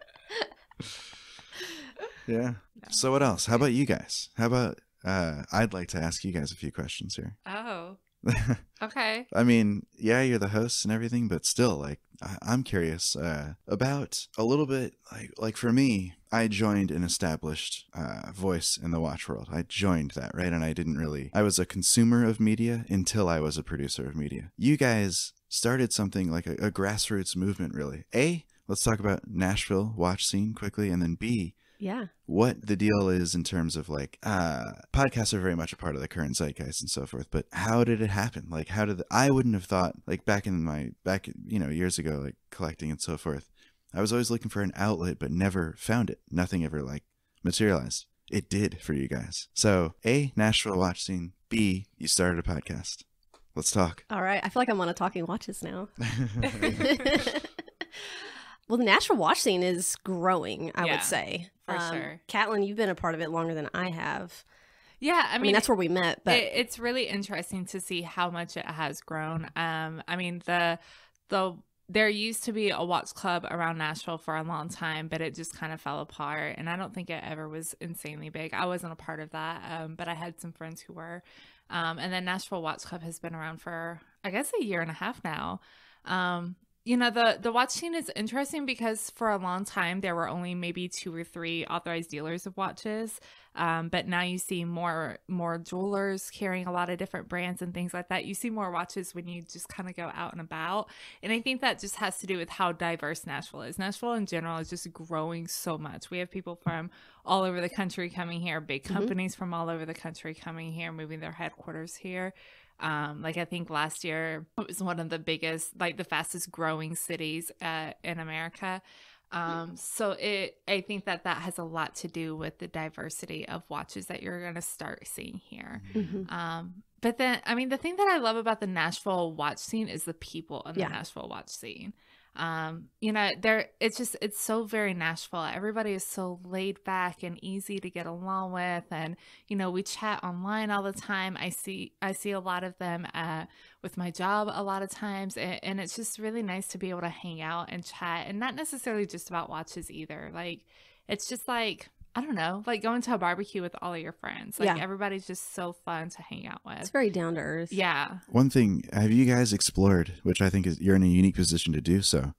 Speaker 4: yeah
Speaker 3: no. so what else how about you guys how about uh, I'd like to ask you guys a few questions here. Oh, okay. I mean, yeah, you're the host and everything, but still, like, I- I'm curious uh, about a little bit. Like, like for me, I joined an established uh, voice in the watch world. I joined that right, and I didn't really. I was a consumer of media until I was a producer of media. You guys started something like a, a grassroots movement, really. A, let's talk about Nashville watch scene quickly, and then B, yeah what the deal is in terms of like uh podcasts are very much a part of the current zeitgeist and so forth but how did it happen like how did the, i wouldn't have thought like back in my back you know years ago like collecting and so forth i was always looking for an outlet but never found it nothing ever like materialized it did for you guys so a nashville watch scene b you started a podcast let's talk
Speaker 1: all right i feel like i'm on a talking watches now Well, the Nashville watch scene is growing, I yeah, would say. For um, sure. Catelyn, you've been a part of it longer than I have. Yeah, I mean, I mean that's where we met, but it,
Speaker 2: it's really interesting to see how much it has grown. Um, I mean, the the there used to be a watch club around Nashville for a long time, but it just kind of fell apart. And I don't think it ever was insanely big. I wasn't a part of that, um, but I had some friends who were. Um, and then Nashville Watch Club has been around for, I guess, a year and a half now. Um, you know the the watch scene is interesting because for a long time there were only maybe two or three authorized dealers of watches um, but now you see more more jewelers carrying a lot of different brands and things like that you see more watches when you just kind of go out and about and i think that just has to do with how diverse nashville is nashville in general is just growing so much we have people from all over the country coming here big mm-hmm. companies mm-hmm. from all over the country coming here moving their headquarters here um, like I think last year it was one of the biggest, like the fastest growing cities uh, in America. Mm. Um, so it, I think that that has a lot to do with the diversity of watches that you're going to start seeing here. Mm-hmm. Um, but then, I mean, the thing that I love about the Nashville watch scene is the people in the yeah. Nashville watch scene um, you know, there it's just it's so very Nashville. Everybody is so laid back and easy to get along with, and you know we chat online all the time. I see I see a lot of them uh, with my job a lot of times, and, and it's just really nice to be able to hang out and chat, and not necessarily just about watches either. Like it's just like I don't know, like going to a barbecue with all of your friends. Like yeah. everybody's just so fun to hang out with. It's very down to earth. Yeah.
Speaker 3: One thing, have you guys explored, which I think is you're in a unique position to do so.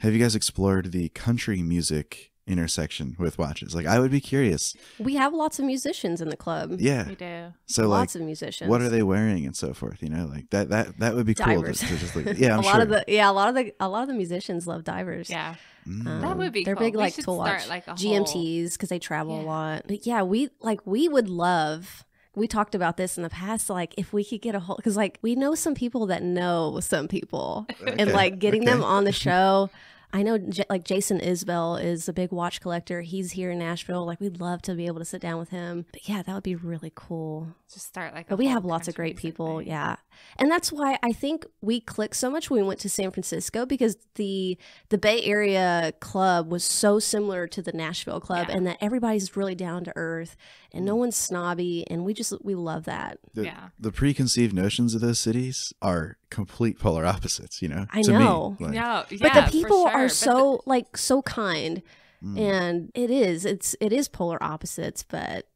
Speaker 3: Have you guys explored the country music intersection with watches. Like I would be curious.
Speaker 1: We have lots of musicians in the club. Yeah, we do. So lots like, of musicians. What are they
Speaker 3: wearing and so forth? You know, like that that that would be divers. cool. to just like, yeah, I'm a lot sure. of
Speaker 1: the yeah a lot of the a lot of the musicians love divers. Yeah. Mm. Um, that would be they're cool. big like tool watch like GMTs because they travel yeah. a lot. But yeah, we like we would love we talked about this in the past like if we could get a whole because like we know some people that know some people okay. and like getting okay. them on the show I know J- like Jason Isbell is a big watch collector. He's here in Nashville. Like we'd love to be able to sit down with him. But yeah, that would be really cool. Just start like. But we have lots of great people. Thing. Yeah, and that's why I think we clicked so much when we went to San Francisco because the the Bay Area club was so similar to the Nashville club, yeah. and that everybody's really down to earth and no mm. one's snobby, and we just we love that. The, yeah.
Speaker 3: The preconceived notions of those cities are complete polar opposites, you know? I know. Me, like.
Speaker 1: yeah, but the people sure. are but so the... like so kind. Mm. And it is. It's it is polar opposites, but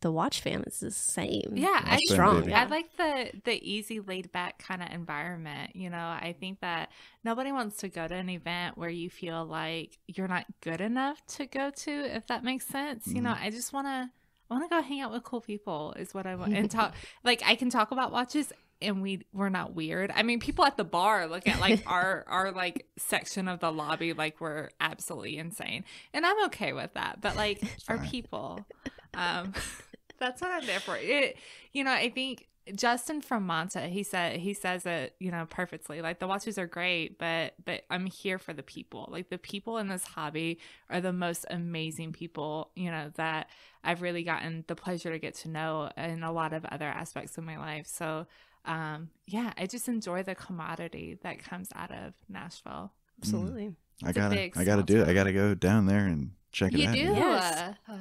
Speaker 1: the watch fam is the same. Yeah, I strong. I
Speaker 2: like the the easy laid back kind of environment. You know, I think that nobody wants to go to an event where you feel like you're not good enough to go to, if that makes sense. Mm. You know, mm-hmm. I just wanna I want to go hang out with cool people is what I want and talk like I can talk about watches and we we're not weird. I mean, people at the bar look at like our our like section of the lobby like we're absolutely insane, and I'm okay with that. But like our people, um, that's what I'm there for. It, you know, I think Justin from Monta, he said he says it, you know, perfectly. Like the watches are great, but but I'm here for the people. Like the people in this hobby are the most amazing people, you know, that I've really gotten the pleasure to get to know in a lot of other aspects of my life. So um, yeah, I just enjoy the commodity that comes out of Nashville. Mm. Absolutely. Mm. I gotta, I gotta
Speaker 3: do it. I gotta go down there and check it you out. Do.
Speaker 2: Yes. Uh,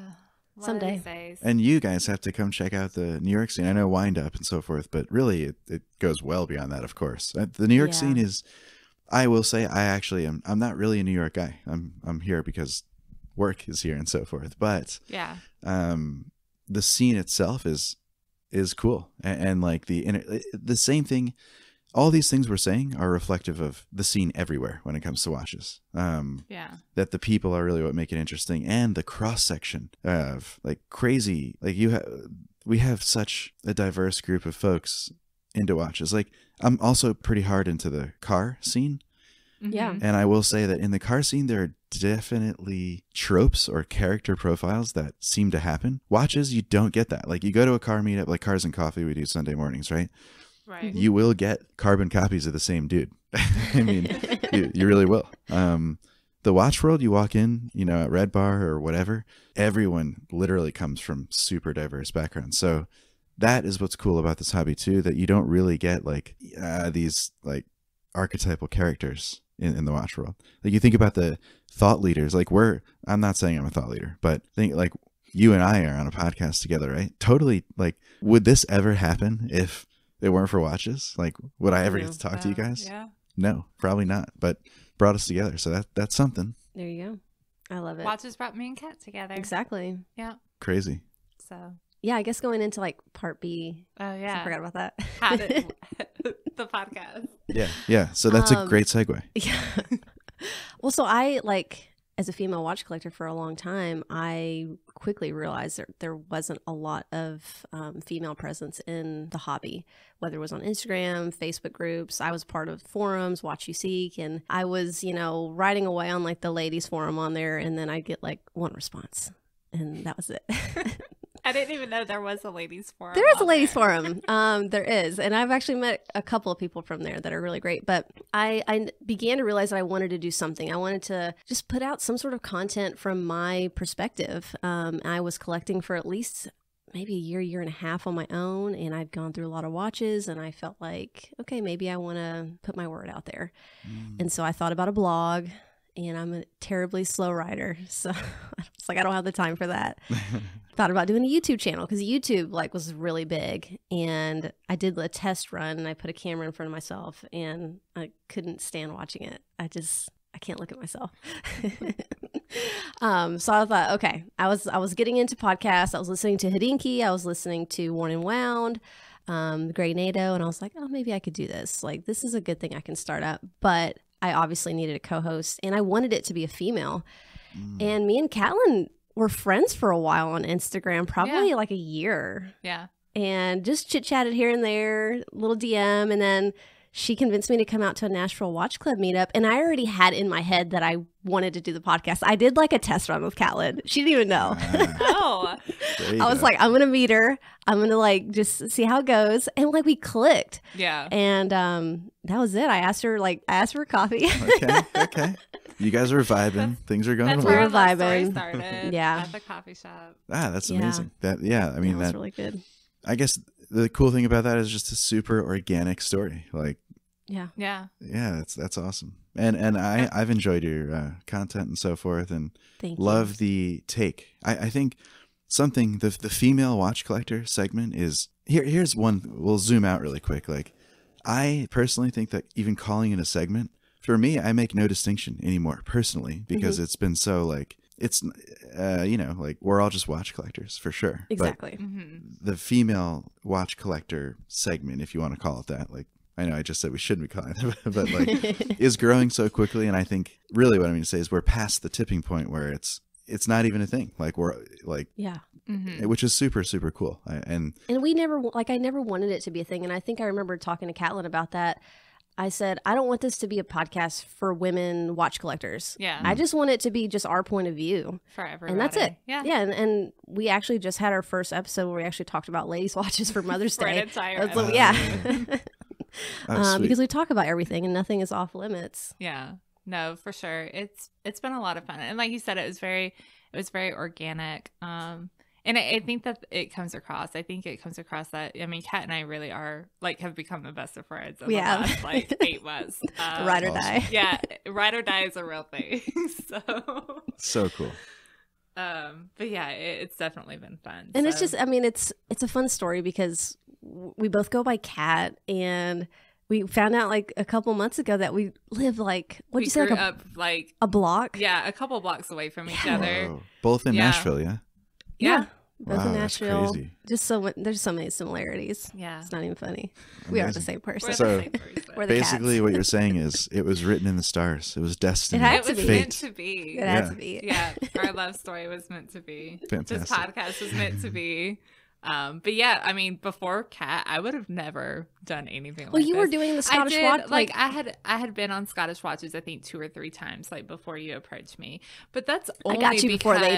Speaker 2: Someday. And you
Speaker 3: guys have to come check out the New York scene. I know wind up and so forth, but really it, it goes well beyond that, of course. Uh, the New York yeah. scene is, I will say, I actually am, I'm not really a New York guy. I'm, I'm here because work is here and so forth. But yeah, um, the scene itself is is cool and, and like the inner, eh, the same thing all these things we're saying are reflective of the scene everywhere when it comes to watches. Um, yeah, that the people are really what make it interesting, and the cross section of like crazy, like you have, we have such a diverse group of folks into watches. Like I'm also pretty hard into the car scene, yeah. Mm-hmm. And I will say that in the car scene, there are definitely tropes or character profiles that seem to happen. Watches, you don't get that. Like you go to a car meetup, like Cars and Coffee, we do Sunday mornings, right? Right. Mm-hmm. You will get carbon copies of the same dude. I mean, you, you, really will. Um, the watch world, you walk in, you know, at Red Bar or whatever, everyone literally comes from super diverse backgrounds. So that is what's cool about this hobby too, that you don't really get like uh, these like archetypal characters in, in the watch world. Like you think about the thought leaders, like we're I'm not saying I'm a thought leader, but think like you and I are on a podcast together, right? Totally like would this ever happen if it weren't for watches? Like would I ever get to talk uh, to you guys? Yeah. No, probably not. But brought us together. So that that's something.
Speaker 1: There you go. I love it.
Speaker 2: Watches brought me and Kat together. Exactly. Yeah. Crazy. So
Speaker 1: yeah, I guess going into like part B. Oh yeah, I forgot about that. the podcast.
Speaker 4: Yeah, yeah. So that's um, a
Speaker 3: great segue. Yeah.
Speaker 1: well, so I like as a female watch collector for a long time, I quickly realized that there wasn't a lot of um, female presence in the hobby, whether it was on Instagram, Facebook groups. I was part of forums, Watch You Seek, and I was, you know, writing away on like the ladies forum on there, and then I'd get like one response, and that was it. I didn't
Speaker 2: even know there was a ladies forum. There is a ladies there.
Speaker 1: forum. Um, there is, and I've actually met a couple of people from there that are really great. But I, I began to realize that I wanted to do something. I wanted to just put out some sort of content from my perspective. Um, I was collecting for at least maybe a year, year and a half on my own, and I've gone through a lot of watches, and I felt like, okay, maybe I want to put my word out there. Mm. And so I thought about a blog, and I'm a terribly slow writer, so it's like I don't have the time for that thought about doing a YouTube channel because YouTube like was really big, and I did a test run and I put a camera in front of myself, and I couldn't stand watching it. I just I can't look at myself. um, so I thought, okay, I was I was getting into podcasts. I was listening to Hidinki. I was listening to Worn and Wound, um, Gray NATO, and I was like, oh, maybe I could do this. Like, this is a good thing I can start up. But I obviously needed a co-host, and I wanted it to be a female. Mm. And me and Catelyn were friends for a while on Instagram, probably yeah. like a year. Yeah. And just chit chatted here and there, little DM. And then she convinced me to come out to a Nashville Watch Club meetup. And I already had in my head that I wanted to do the podcast. I did like a test run with Catlin. She didn't even know. oh. I was go. like, I'm going to meet her. I'm going to like just see how it goes. And like we clicked. Yeah. And um, that was it. I asked her, like, I asked for coffee. okay.
Speaker 3: Okay you guys are vibing. Things are going. That's well. We're vibing. Started yeah, at the coffee shop. Ah, that's yeah. amazing. That yeah, I mean that, that really good. I guess the cool thing about that is just a super organic story. Like yeah, yeah, yeah. That's that's awesome. And and I I've enjoyed your uh, content and so forth, and Thank love you. the take. I I think something the the female watch collector segment is here. Here's one. We'll zoom out really quick. Like I personally think that even calling it a segment for me, I make no distinction anymore personally because mm-hmm. it's been so like it's uh, you know like we're all just watch collectors for sure. Exactly. Mm-hmm. The female watch collector segment, if you want to call it that, like I know I just said we shouldn't be calling it, but like is growing so quickly, and I think really what I mean to say is we're past the tipping point where it's it's not even a thing. Like we're like
Speaker 1: yeah, mm-hmm. which
Speaker 3: is super super cool. I, and
Speaker 1: and we never like I never wanted it to be a thing, and I think I remember talking to Catlin about that I said, I don't want this to be a podcast for women watch collectors. Yeah. I just want it to be just our point of view.
Speaker 2: For everybody. And that's it.
Speaker 1: Yeah. Yeah. And, and we actually just had our first episode where we actually talked about ladies' watches for Mother's for Day. entire Yeah. um, because we talk about everything and nothing is off limits.
Speaker 2: Yeah. No, for sure. It's it's been a lot of fun. And like you said, it was very it was very organic. Um and I, I, think that it comes across. I think it comes across that I mean, Kat and I really are like have become the best of friends. yeah, the last, like eight months. Um, ride or die. Yeah, ride or die is a real thing. so so cool. Um, but yeah, it, it's definitely been fun. And so. it's just, I
Speaker 1: mean, it's it's a fun story because we both go by Cat and we found out like a couple months ago that we live like what do you say like a,
Speaker 2: up, like a block yeah a
Speaker 1: couple blocks away from
Speaker 3: each yeah. other Whoa. both in yeah. nashville yeah
Speaker 1: yeah. Both wow, in Nashville. Just so there's so many similarities. Yeah, it's not even funny. Amazing. We are the same person. so same
Speaker 3: person. basically, what you're saying is it was written in the stars. It was destined. It, had to, it was meant to be. It yeah. had to
Speaker 2: be. Yeah, our love story was meant to be. Fantastic. This podcast was meant to be. Um, but yeah, I mean, before Cat, I would have never done anything. Well, like you this. were doing the Scottish watch. Like, like I had, I had been on Scottish watches, I think two or three times, like before you approached me. But that's only I got you because, before they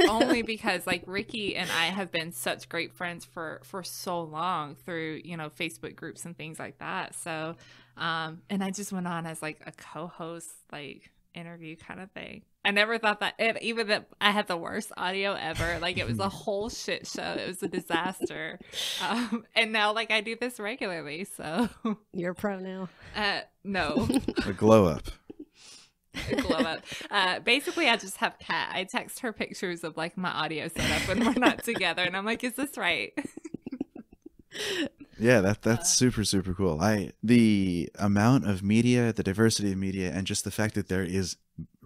Speaker 2: did. only because like Ricky and I have been such great friends for for so long through you know Facebook groups and things like that. So, um, and I just went on as like a co-host, like interview kind of thing. I never thought that it, even that I had the worst audio ever. Like it was a whole shit show. It was a disaster. Um, and now like I do this regularly. So
Speaker 1: you're a pro now.
Speaker 2: Uh, no.
Speaker 3: A glow up.
Speaker 2: A glow up. Uh, basically, I just have Kat. I text her pictures of like my audio setup when we're not together, and I'm like, "Is this right?"
Speaker 3: yeah that that's uh. super super cool i the amount of media the diversity of media and just the fact that there is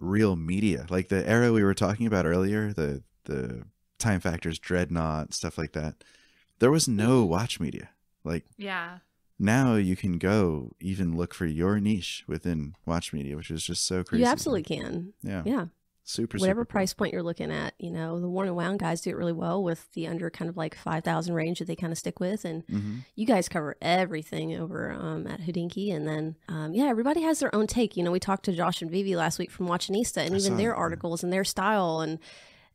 Speaker 3: real media, like the era we were talking about earlier, the the Time Factors, Dreadnought, stuff like that. There was no watch media. Like yeah, now you can go even look for your niche within watch media, which is just so crazy. You absolutely can. Yeah, yeah. Super, whatever super
Speaker 1: price cool. point you're looking at, you know, the worn and wound guys do it really well with the under kind of like 5,000 range that they kind of stick with. And mm-hmm. you guys cover everything over um, at Houdinki. And then, um, yeah, everybody has their own take. You know, we talked to Josh and Vivi last week from Watchanista, and I even their articles yeah. and their style. And,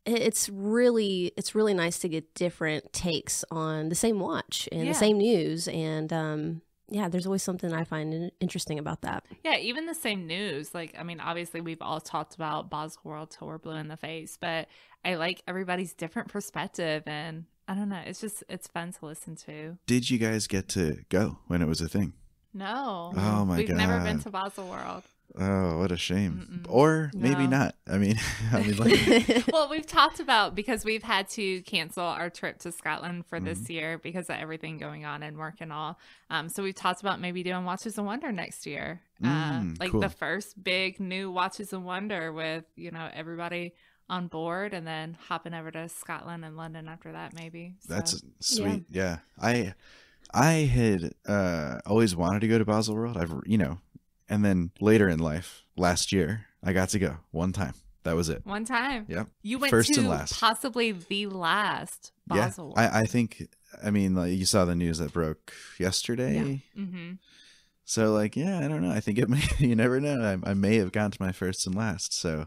Speaker 1: it's really it's really nice to get different takes on the same watch and yeah. the same news and um yeah, there's always something I find interesting about that.
Speaker 2: Yeah, even the same news. Like, I mean, obviously, we've all talked about Bosco World till we're blue in the face, but I like everybody's different perspective. And I don't know, it's just, it's fun to listen to.
Speaker 3: Did you guys get to go when it was a thing?
Speaker 2: No. Oh my We've God. never been to Basel World.
Speaker 3: Oh, what a shame. Mm-mm. Or maybe no. not. I mean, I mean like
Speaker 2: Well, we've talked about because we've had to cancel our trip to Scotland for mm-hmm. this year because of everything going on and work and all. Um, so we've talked about maybe doing Watches and Wonder next year. Uh, mm, uh, like cool. the first big new Watches and Wonder with, you know, everybody on board and then hopping over to Scotland and London after that maybe. So, That's sweet.
Speaker 3: Yeah. yeah. I I had uh, always wanted to go to Baselworld. I've you know and then later in life, last year, I got to go one time. That was it. One time. Yeah. You went first and last.
Speaker 2: Possibly the last Basel. Yeah,
Speaker 3: I, I think. I mean, like you saw the news that broke yesterday. Yeah. Mm-hmm. So like, yeah, I don't know. I think it may. You never know. I, I may have gone to my first and last. So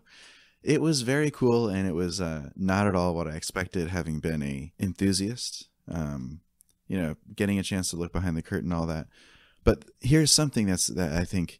Speaker 3: it was very cool, and it was uh, not at all what I expected, having been a enthusiast. Um, you know, getting a chance to look behind the curtain, all that. But here's something that's that I think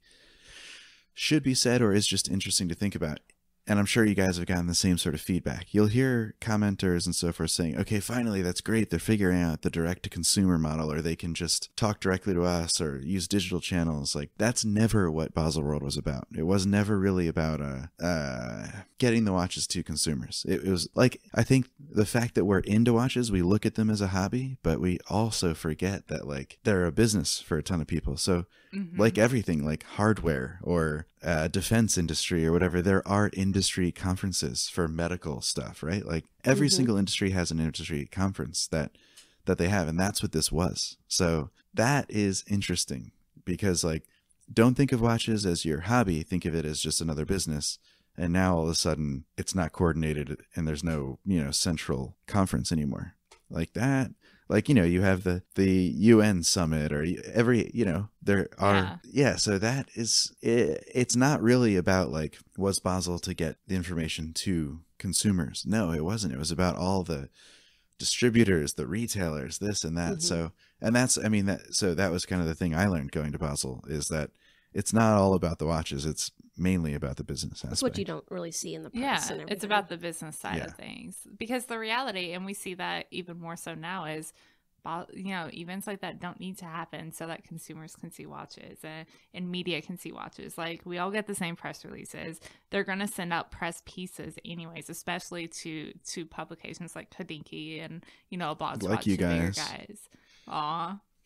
Speaker 3: should be said or is just interesting to think about and I'm sure you guys have gotten the same sort of feedback. You'll hear commenters and so forth saying, okay, finally, that's great. They're figuring out the direct to consumer model, or they can just talk directly to us or use digital channels. Like, that's never what Baselworld was about. It was never really about uh, uh, getting the watches to consumers. It, it was like, I think the fact that we're into watches, we look at them as a hobby, but we also forget that, like, they're a business for a ton of people. So, mm -hmm. like mm-hmm. everything, like hardware or uh, defense industry or whatever, there are industries industry conferences for medical stuff, right? Like every mm-hmm. single industry has an industry conference that that they have and that's what this was. So that is interesting because like don't think of watches as your hobby, think of it as just another business. And now all of a sudden it's not coordinated and there's no, you know, central conference anymore. Like that like you know you have the the UN summit or every you know there are yeah, yeah so that is it, it's not really about like was Basel to get the information to consumers no it wasn't it was about all the distributors the retailers this and that mm-hmm. so and that's i mean that so that was kind of the thing i learned going to basel is that it's not all about the watches. It's mainly about the business aspect.
Speaker 1: what you don't really see in the press. Yeah, it's about the business side
Speaker 2: yeah. of things because the reality, and we see that even more so now, is you know events like that don't need to happen so that consumers can see watches and, and media can see watches. Like we all get the same press releases. They're going to send out press pieces anyways, especially to to publications like Kodinki and you know blogs like you guys. guys. Aw.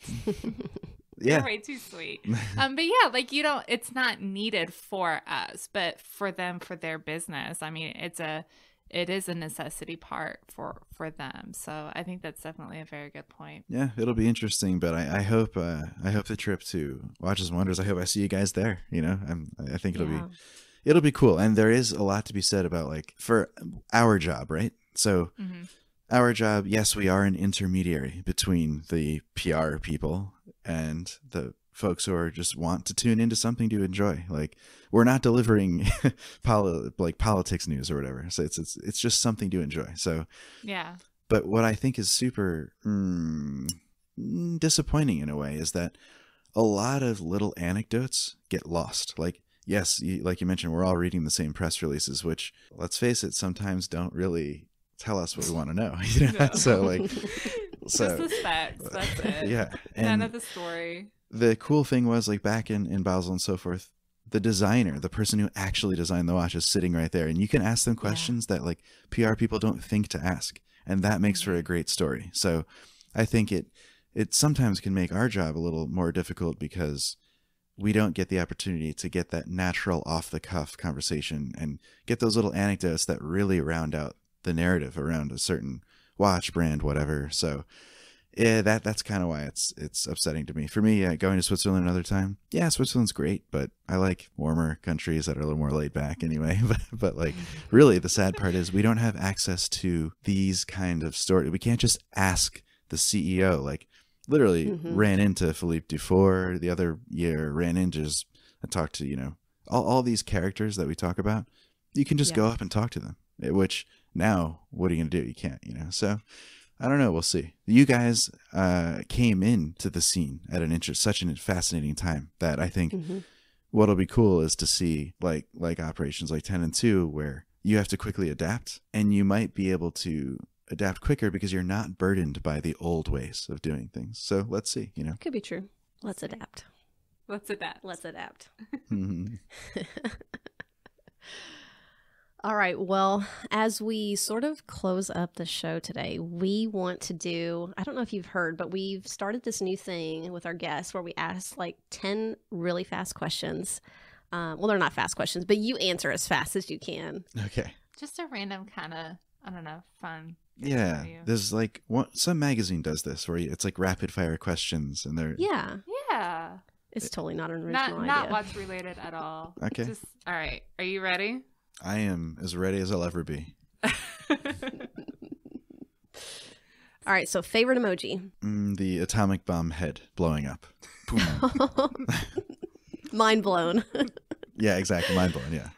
Speaker 2: yeah. You're way too sweet. um, but yeah, like you don't. It's not needed for us, but for them, for their business. I mean, it's a, it is a necessity part for for them. So I think that's definitely a very
Speaker 3: good point. Yeah, it'll be interesting. But I, I hope uh, I hope the trip to Watches and Wonders. I hope I see you guys there. You know, I'm. I think it'll yeah. be. It'll be cool, and there is a lot to be said about like for our job, right? So, mm-hmm our job, yes, we are an intermediary between the PR people and the folks who are just want to tune into something to enjoy. Like we're not delivering poli- like politics news or whatever. So it's it's it's just something to enjoy. So yeah. But what I think is super mm, disappointing in a way is that a lot of little anecdotes get lost. Like yes, you, like you mentioned, we're all reading the same press releases, which let's face it, sometimes don't really tell us what we want to know. You know? No. so like So just the specs. Uh, that's it. yeah. And None of the story. The cool thing was like back in in Basel and so forth, the designer, the person who actually designed the watch, is sitting right there, and you can ask them questions yeah. that like PR people don't think to ask, and that makes for a mm-hmm. great story. So, I think it it sometimes can make our job a little more difficult because we don't get the opportunity to get that natural off the cuff conversation and get those little anecdotes that really round out the narrative around a certain watch brand, whatever. So yeah, that that's kind of why it's it's upsetting to me. For me, yeah, going to Switzerland another time, yeah, Switzerland's great, but I like warmer countries that are a little more laid back anyway. But but like, really, the sad part is we don't have access to these kind of stories. We can't just ask the CEO. Like, literally mm-hmm. ran into Philippe Dufour the other year. Ran into just I uh, talked to you know all all these characters that we talk about. You can just yeah. go up and talk to them, eh, which now what are you going to do? You can't, you know? So I don't know. We'll see. You guys uh, came to the scene at an interest, such an fascinating time that I think mm-hmm. what'll be cool is to see like, like operations like 10 and 2, where you have to quickly adapt and you might be able to adapt quicker because you're not burdened by the old ways of doing things. So let's see, you know.
Speaker 1: Could be true. Let's adapt. Let's adapt. Let's adapt.
Speaker 4: Mm-hmm.
Speaker 1: All right. Well, as we sort of close up the show today, we want to do, I don't know if you've heard, but we've started this new thing with our guests where we ask like 10 really fast questions. Um, well, they're not fast questions, but you answer as fast as you can. Okay. Just a random kind of, I don't know, fun.
Speaker 3: Yeah. There's like one, some magazine does this where it's like rapid fire questions and they're.
Speaker 1: Yeah. Yeah. It's totally not an original not, idea. Not what's related at all. Okay. Just, all right. Are you ready?
Speaker 3: I am as ready as I'll ever be. All
Speaker 1: right, so favorite emoji.
Speaker 3: Mm, the atomic bomb head blowing up.
Speaker 1: mind blown.
Speaker 3: yeah, exactly. Mind blown, yeah.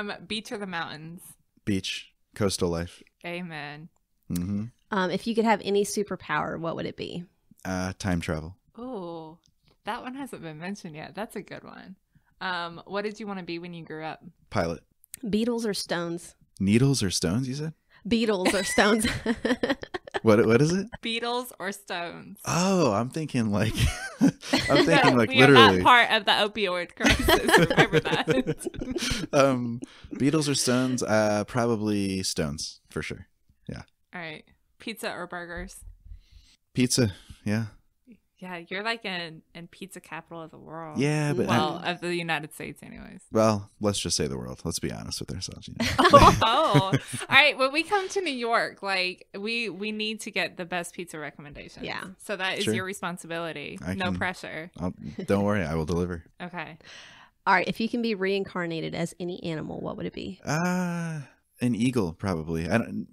Speaker 1: Um, beach or the mountains?
Speaker 3: Beach, coastal life.
Speaker 1: Amen. Mm-hmm. Um, if you could have any superpower, what would it be?
Speaker 3: Uh, time travel.
Speaker 1: Oh, that one hasn't been mentioned
Speaker 2: yet. That's a good one. Um, what did you want to be when you grew up?
Speaker 3: Pilot.
Speaker 1: Beetles or stones?
Speaker 3: Needles or stones, you said?
Speaker 1: Beetles or stones.
Speaker 3: what what is it?
Speaker 1: Beetles or stones.
Speaker 3: Oh, I'm thinking like I'm thinking like we literally are not part of the opioid crisis. that. um, beetles or stones? Uh, probably stones for sure.
Speaker 2: Yeah. All right. Pizza or burgers?
Speaker 3: Pizza. Yeah.
Speaker 2: Yeah, you're like in in pizza capital of the world. Yeah, but well, I, of the United States, anyways.
Speaker 3: Well, let's just say the world. Let's be honest with ourselves. You know? oh, oh, all
Speaker 2: right. When we come to New York, like we we need to get the best
Speaker 1: pizza recommendation. Yeah. So that
Speaker 2: is sure. your responsibility. I no can, pressure.
Speaker 3: I'll, don't worry, I will deliver.
Speaker 1: okay. All right. If you can be reincarnated as any animal, what would it be?
Speaker 3: Ah. Uh, an eagle, probably. I don't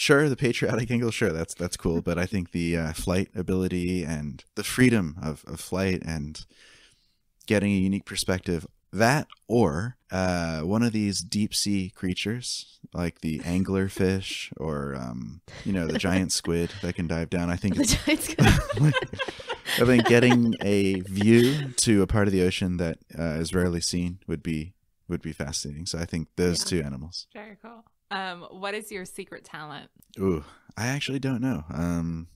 Speaker 3: sure the patriotic angle sure that's that's cool but i think the uh, flight ability and the freedom of, of flight and getting a unique perspective that or uh, one of these deep sea creatures like the anglerfish or um, you know the giant squid that can dive down i think the
Speaker 1: giant squid.
Speaker 3: i think getting a view to a part of the ocean that uh, is rarely seen would be would be fascinating so i think those yeah. two animals
Speaker 2: very cool um, what is your secret talent?
Speaker 3: Ooh, I actually don't know. Um,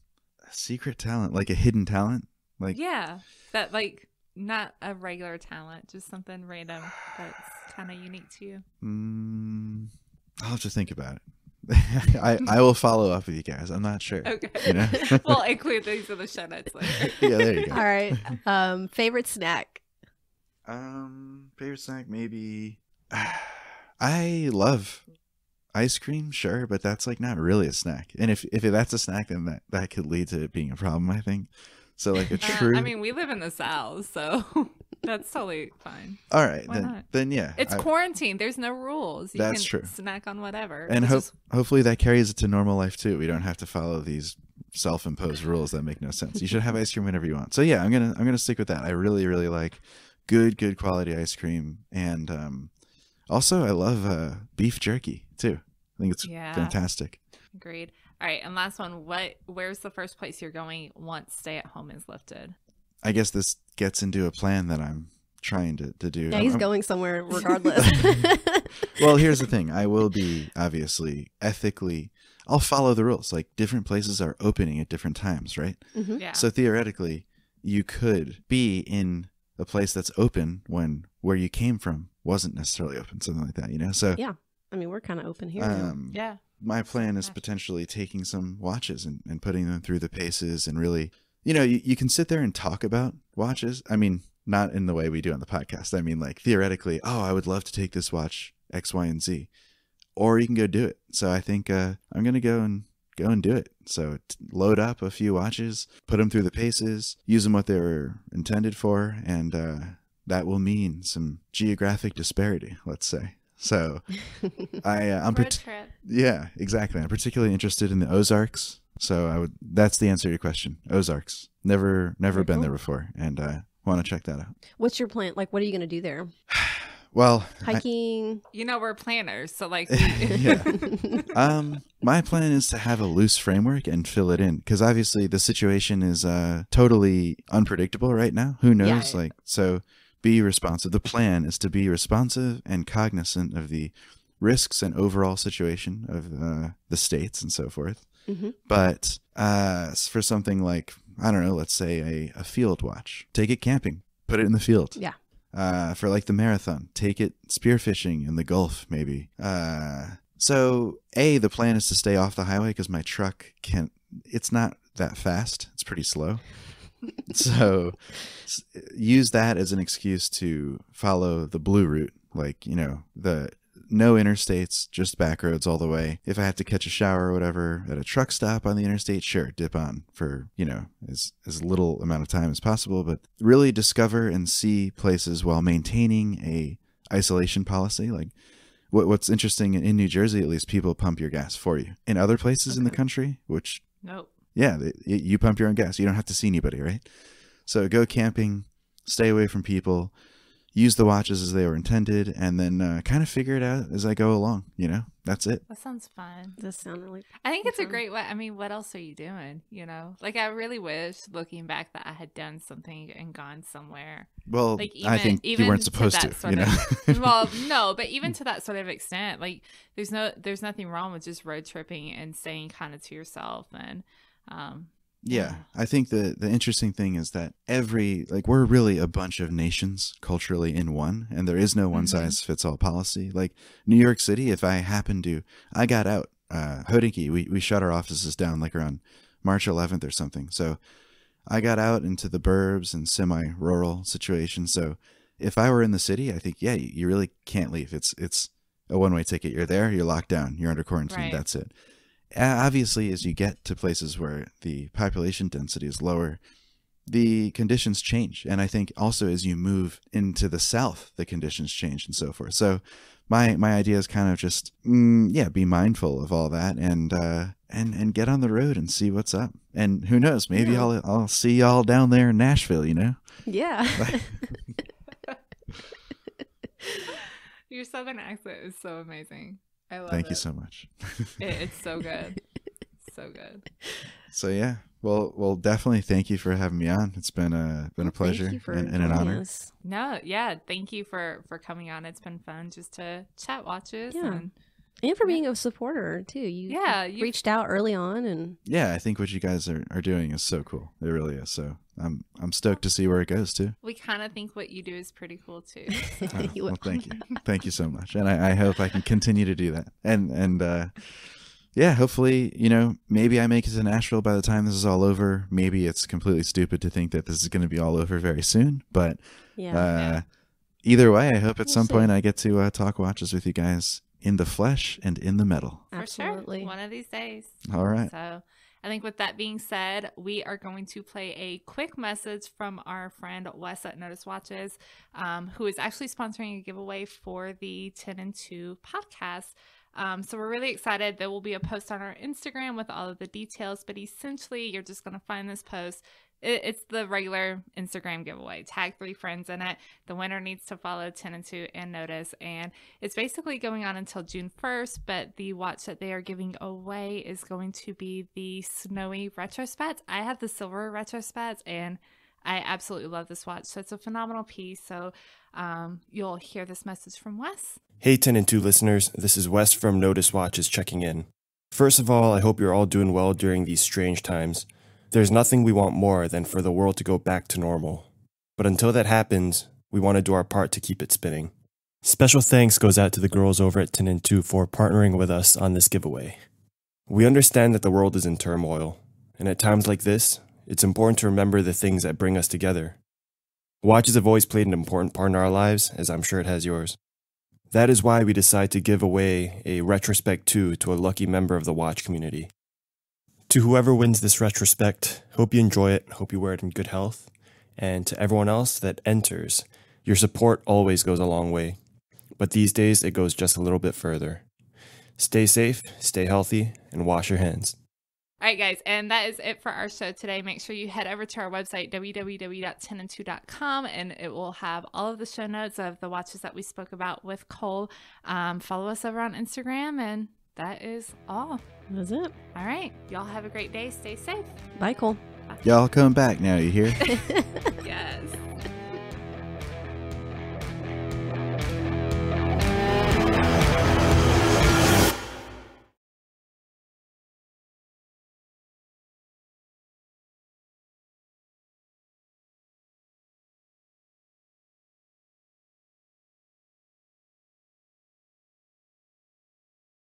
Speaker 3: secret talent, like a hidden talent, like
Speaker 2: yeah, that like not a regular talent, just something random that's kind of unique to you.
Speaker 3: Mm, I'll have to think about it. I, I will follow up with you guys. I'm not sure. Okay. You know? we'll include these in the show notes later. yeah, there you go. All right. Um,
Speaker 1: favorite snack?
Speaker 3: Um, favorite snack maybe. I love ice cream, sure, but that's like not really a snack. And if if that's a snack, then that that could lead to it being a problem. I think. So like a true. Uh, I mean,
Speaker 2: we live in the south, so that's totally fine. All right, Why then not? then yeah, it's I, quarantine. There's no rules. You that's true. Snack on whatever. And ho-
Speaker 3: hopefully that carries it to normal life too. We don't have to follow these self-imposed rules that make no sense. You should have ice cream whenever you want. So yeah, I'm gonna I'm gonna stick with that. I really really like good good quality ice cream, and um, also I love uh, beef jerky too. I think it's yeah. fantastic.
Speaker 2: Agreed. All right, and last one. What? Where's the first place you're going once stay at home is lifted?
Speaker 3: I guess this gets into a plan that I'm trying to, to do. Yeah, he's I'm, going somewhere regardless. well, here's the thing. I will be obviously ethically. I'll follow the rules. Like different places are opening at different times, right? Mm-hmm. Yeah. So theoretically, you could be in a place that's open when where you came from wasn't necessarily open, something like that, you know? So yeah.
Speaker 1: I mean, we're kind of open here. Um, yeah.
Speaker 3: My plan is potentially taking some watches and, and putting them through the paces and really, you know, you, you can sit there and talk about watches. I mean, not in the way we do on the podcast. I mean, like theoretically, oh, I would love to take this watch X, Y, and Z, or you can go do it. So I think uh, I'm going to go and go and do it. So load up a few watches, put them through the paces, use them what they were intended for, and uh, that will mean some geographic disparity, let's say. So I uh, I'm yeah exactly. I'm particularly interested in the Ozarks. So I would that's the answer to your question. Ozarks. Never never Very been cool. there before, and I uh, want to check that out. What's
Speaker 1: your plan? Like, what are you going to do there? well, hiking. I, you know, we're planners, so like.
Speaker 3: yeah. um, my plan is to have a loose framework and fill it in because obviously the situation is uh totally unpredictable right now. Who knows? Yeah. Like so be responsive. The plan is to be responsive and cognizant of the risks and overall situation of uh, the states and so forth. Mm-hmm. But uh, for something like, I don't know, let's say a, a, field watch, take it camping, put it in the field. Yeah. Uh, for like the marathon, take it spearfishing in the Gulf, maybe. Uh, so, A, the plan is to stay off the highway because my truck can't, it's not that fast. It's pretty slow. so use that as an excuse to follow the blue route, like, you know, the no interstates, just back roads all the way. If I have to catch a shower or whatever at a truck stop on the interstate, sure, dip on for, you know, as, as little amount of time as possible, but really discover and see places while maintaining a isolation policy. Like what, what's interesting in New Jersey, at least people pump your gas for you in other places okay. in the country, which nope yeah, it, it, you pump your own gas. You don't have to see anybody, right? So go camping, stay away from people, use the watches as they were intended, and then uh, kind of figure it out as I go along. You know, that's it.
Speaker 2: That sounds fun. That sound
Speaker 1: really? I think it's fun. a
Speaker 2: great way. I mean, what else are you doing? You know, like I really wish looking back that I had done something and gone somewhere. Well, like even, I think even you weren't supposed to. to you know. Of, well, no, but even to that sort of extent, like there's no, there's nothing wrong with just road tripping and staying kind of to yourself and um,
Speaker 3: yeah, I think the the interesting thing is that every like we're really a bunch of nations culturally in one, and there is no one mm-hmm. size fits all policy. Like New York City, if I happen to, I got out. Uh, we we shut our offices down like around March 11th or something. So I got out into the burbs and semi-rural situation. So if I were in the city, I think yeah, you, you really can't leave. It's it's a one-way ticket. You're there. You're locked down. You're under quarantine. Right. That's it obviously, as you get to places where the population density is lower, the conditions change. And I think also as you move into the South, the conditions change and so forth. So my, my idea is kind of just, mm, yeah, be mindful of all that and, uh, and, and get on the road and see what's up. And who knows, maybe yeah. I'll, I'll see y'all down there in Nashville, you know? Yeah.
Speaker 2: Your Southern accent is so amazing. I love Thank it. you so much. it, it's so good. so good.
Speaker 3: So yeah. Well, well, definitely. Thank you for having me on. It's been a been a pleasure and, and, an honor.
Speaker 2: No, yeah, thank you for for coming on. It's been fun just to chat watches yeah.
Speaker 1: and and for being a supporter too. You yeah, you reached out early on and
Speaker 3: yeah, I think what you guys are, are doing is so cool. It really is. So I'm I'm stoked to see where it goes too.
Speaker 1: We kind of think what you do
Speaker 2: is pretty cool too. oh, well, thank you,
Speaker 3: thank you so much, and I, I, hope I can continue to do that. And and uh, yeah, hopefully, you know, maybe I make it to Nashville by the time this is all over. Maybe it's completely stupid to think that this is going to be all over very soon, but yeah. Uh, yeah. Either way, I hope at we'll some see. point I get to uh, talk watches with you guys in the flesh and in the metal.
Speaker 2: Absolutely, sure. one of these days. All right. So. I think with that being said, we are going to play a quick message from our friend Wes at Notice Watches, um, who is actually sponsoring a giveaway for the 10 and 2 podcast. Um, so we're really excited. There will be a post on our Instagram with all of the details, but essentially, you're just going to find this post it, it's the regular Instagram giveaway. Tag three friends in it. The winner needs to follow 10 and 2 and notice. And it's basically going on until June 1st, but the watch that they are giving away is going to be the snowy retrospect. I have the silver retrospect and I absolutely love this watch. So it's a phenomenal piece. So um, you'll hear this message from Wes.
Speaker 4: Hey, 10 and 2 listeners. This is Wes from Notice Watches checking in. First of all, I hope you're all doing well during these strange times. There's nothing we want more than for the world to go back to normal. But until that happens, we want to do our part to keep it spinning. Special thanks goes out to the girls over at 10 and 2 for partnering with us on this giveaway. We understand that the world is in turmoil, and at times like this, it's important to remember the things that bring us together. Watches have always played an important part in our lives, as I'm sure it has yours. That is why we decide to give away a Retrospect 2 to a lucky member of the Watch community. To whoever wins this retrospect, hope you enjoy it, hope you wear it in good health, and to everyone else that enters, your support always goes a long way. But these days, it goes just a little bit further. Stay safe, stay healthy, and wash your hands.
Speaker 2: All right, guys, and that is it for our show today. Make sure you head over to our website, www.10and2.com, and it will have all of the show notes of the watches that we spoke about with Cole. Um, follow us over on Instagram, and that is all. That's it. All right. Y'all have a great day. Stay safe.
Speaker 1: Bye, Cole.
Speaker 3: Y'all coming back now, you hear?
Speaker 1: yes.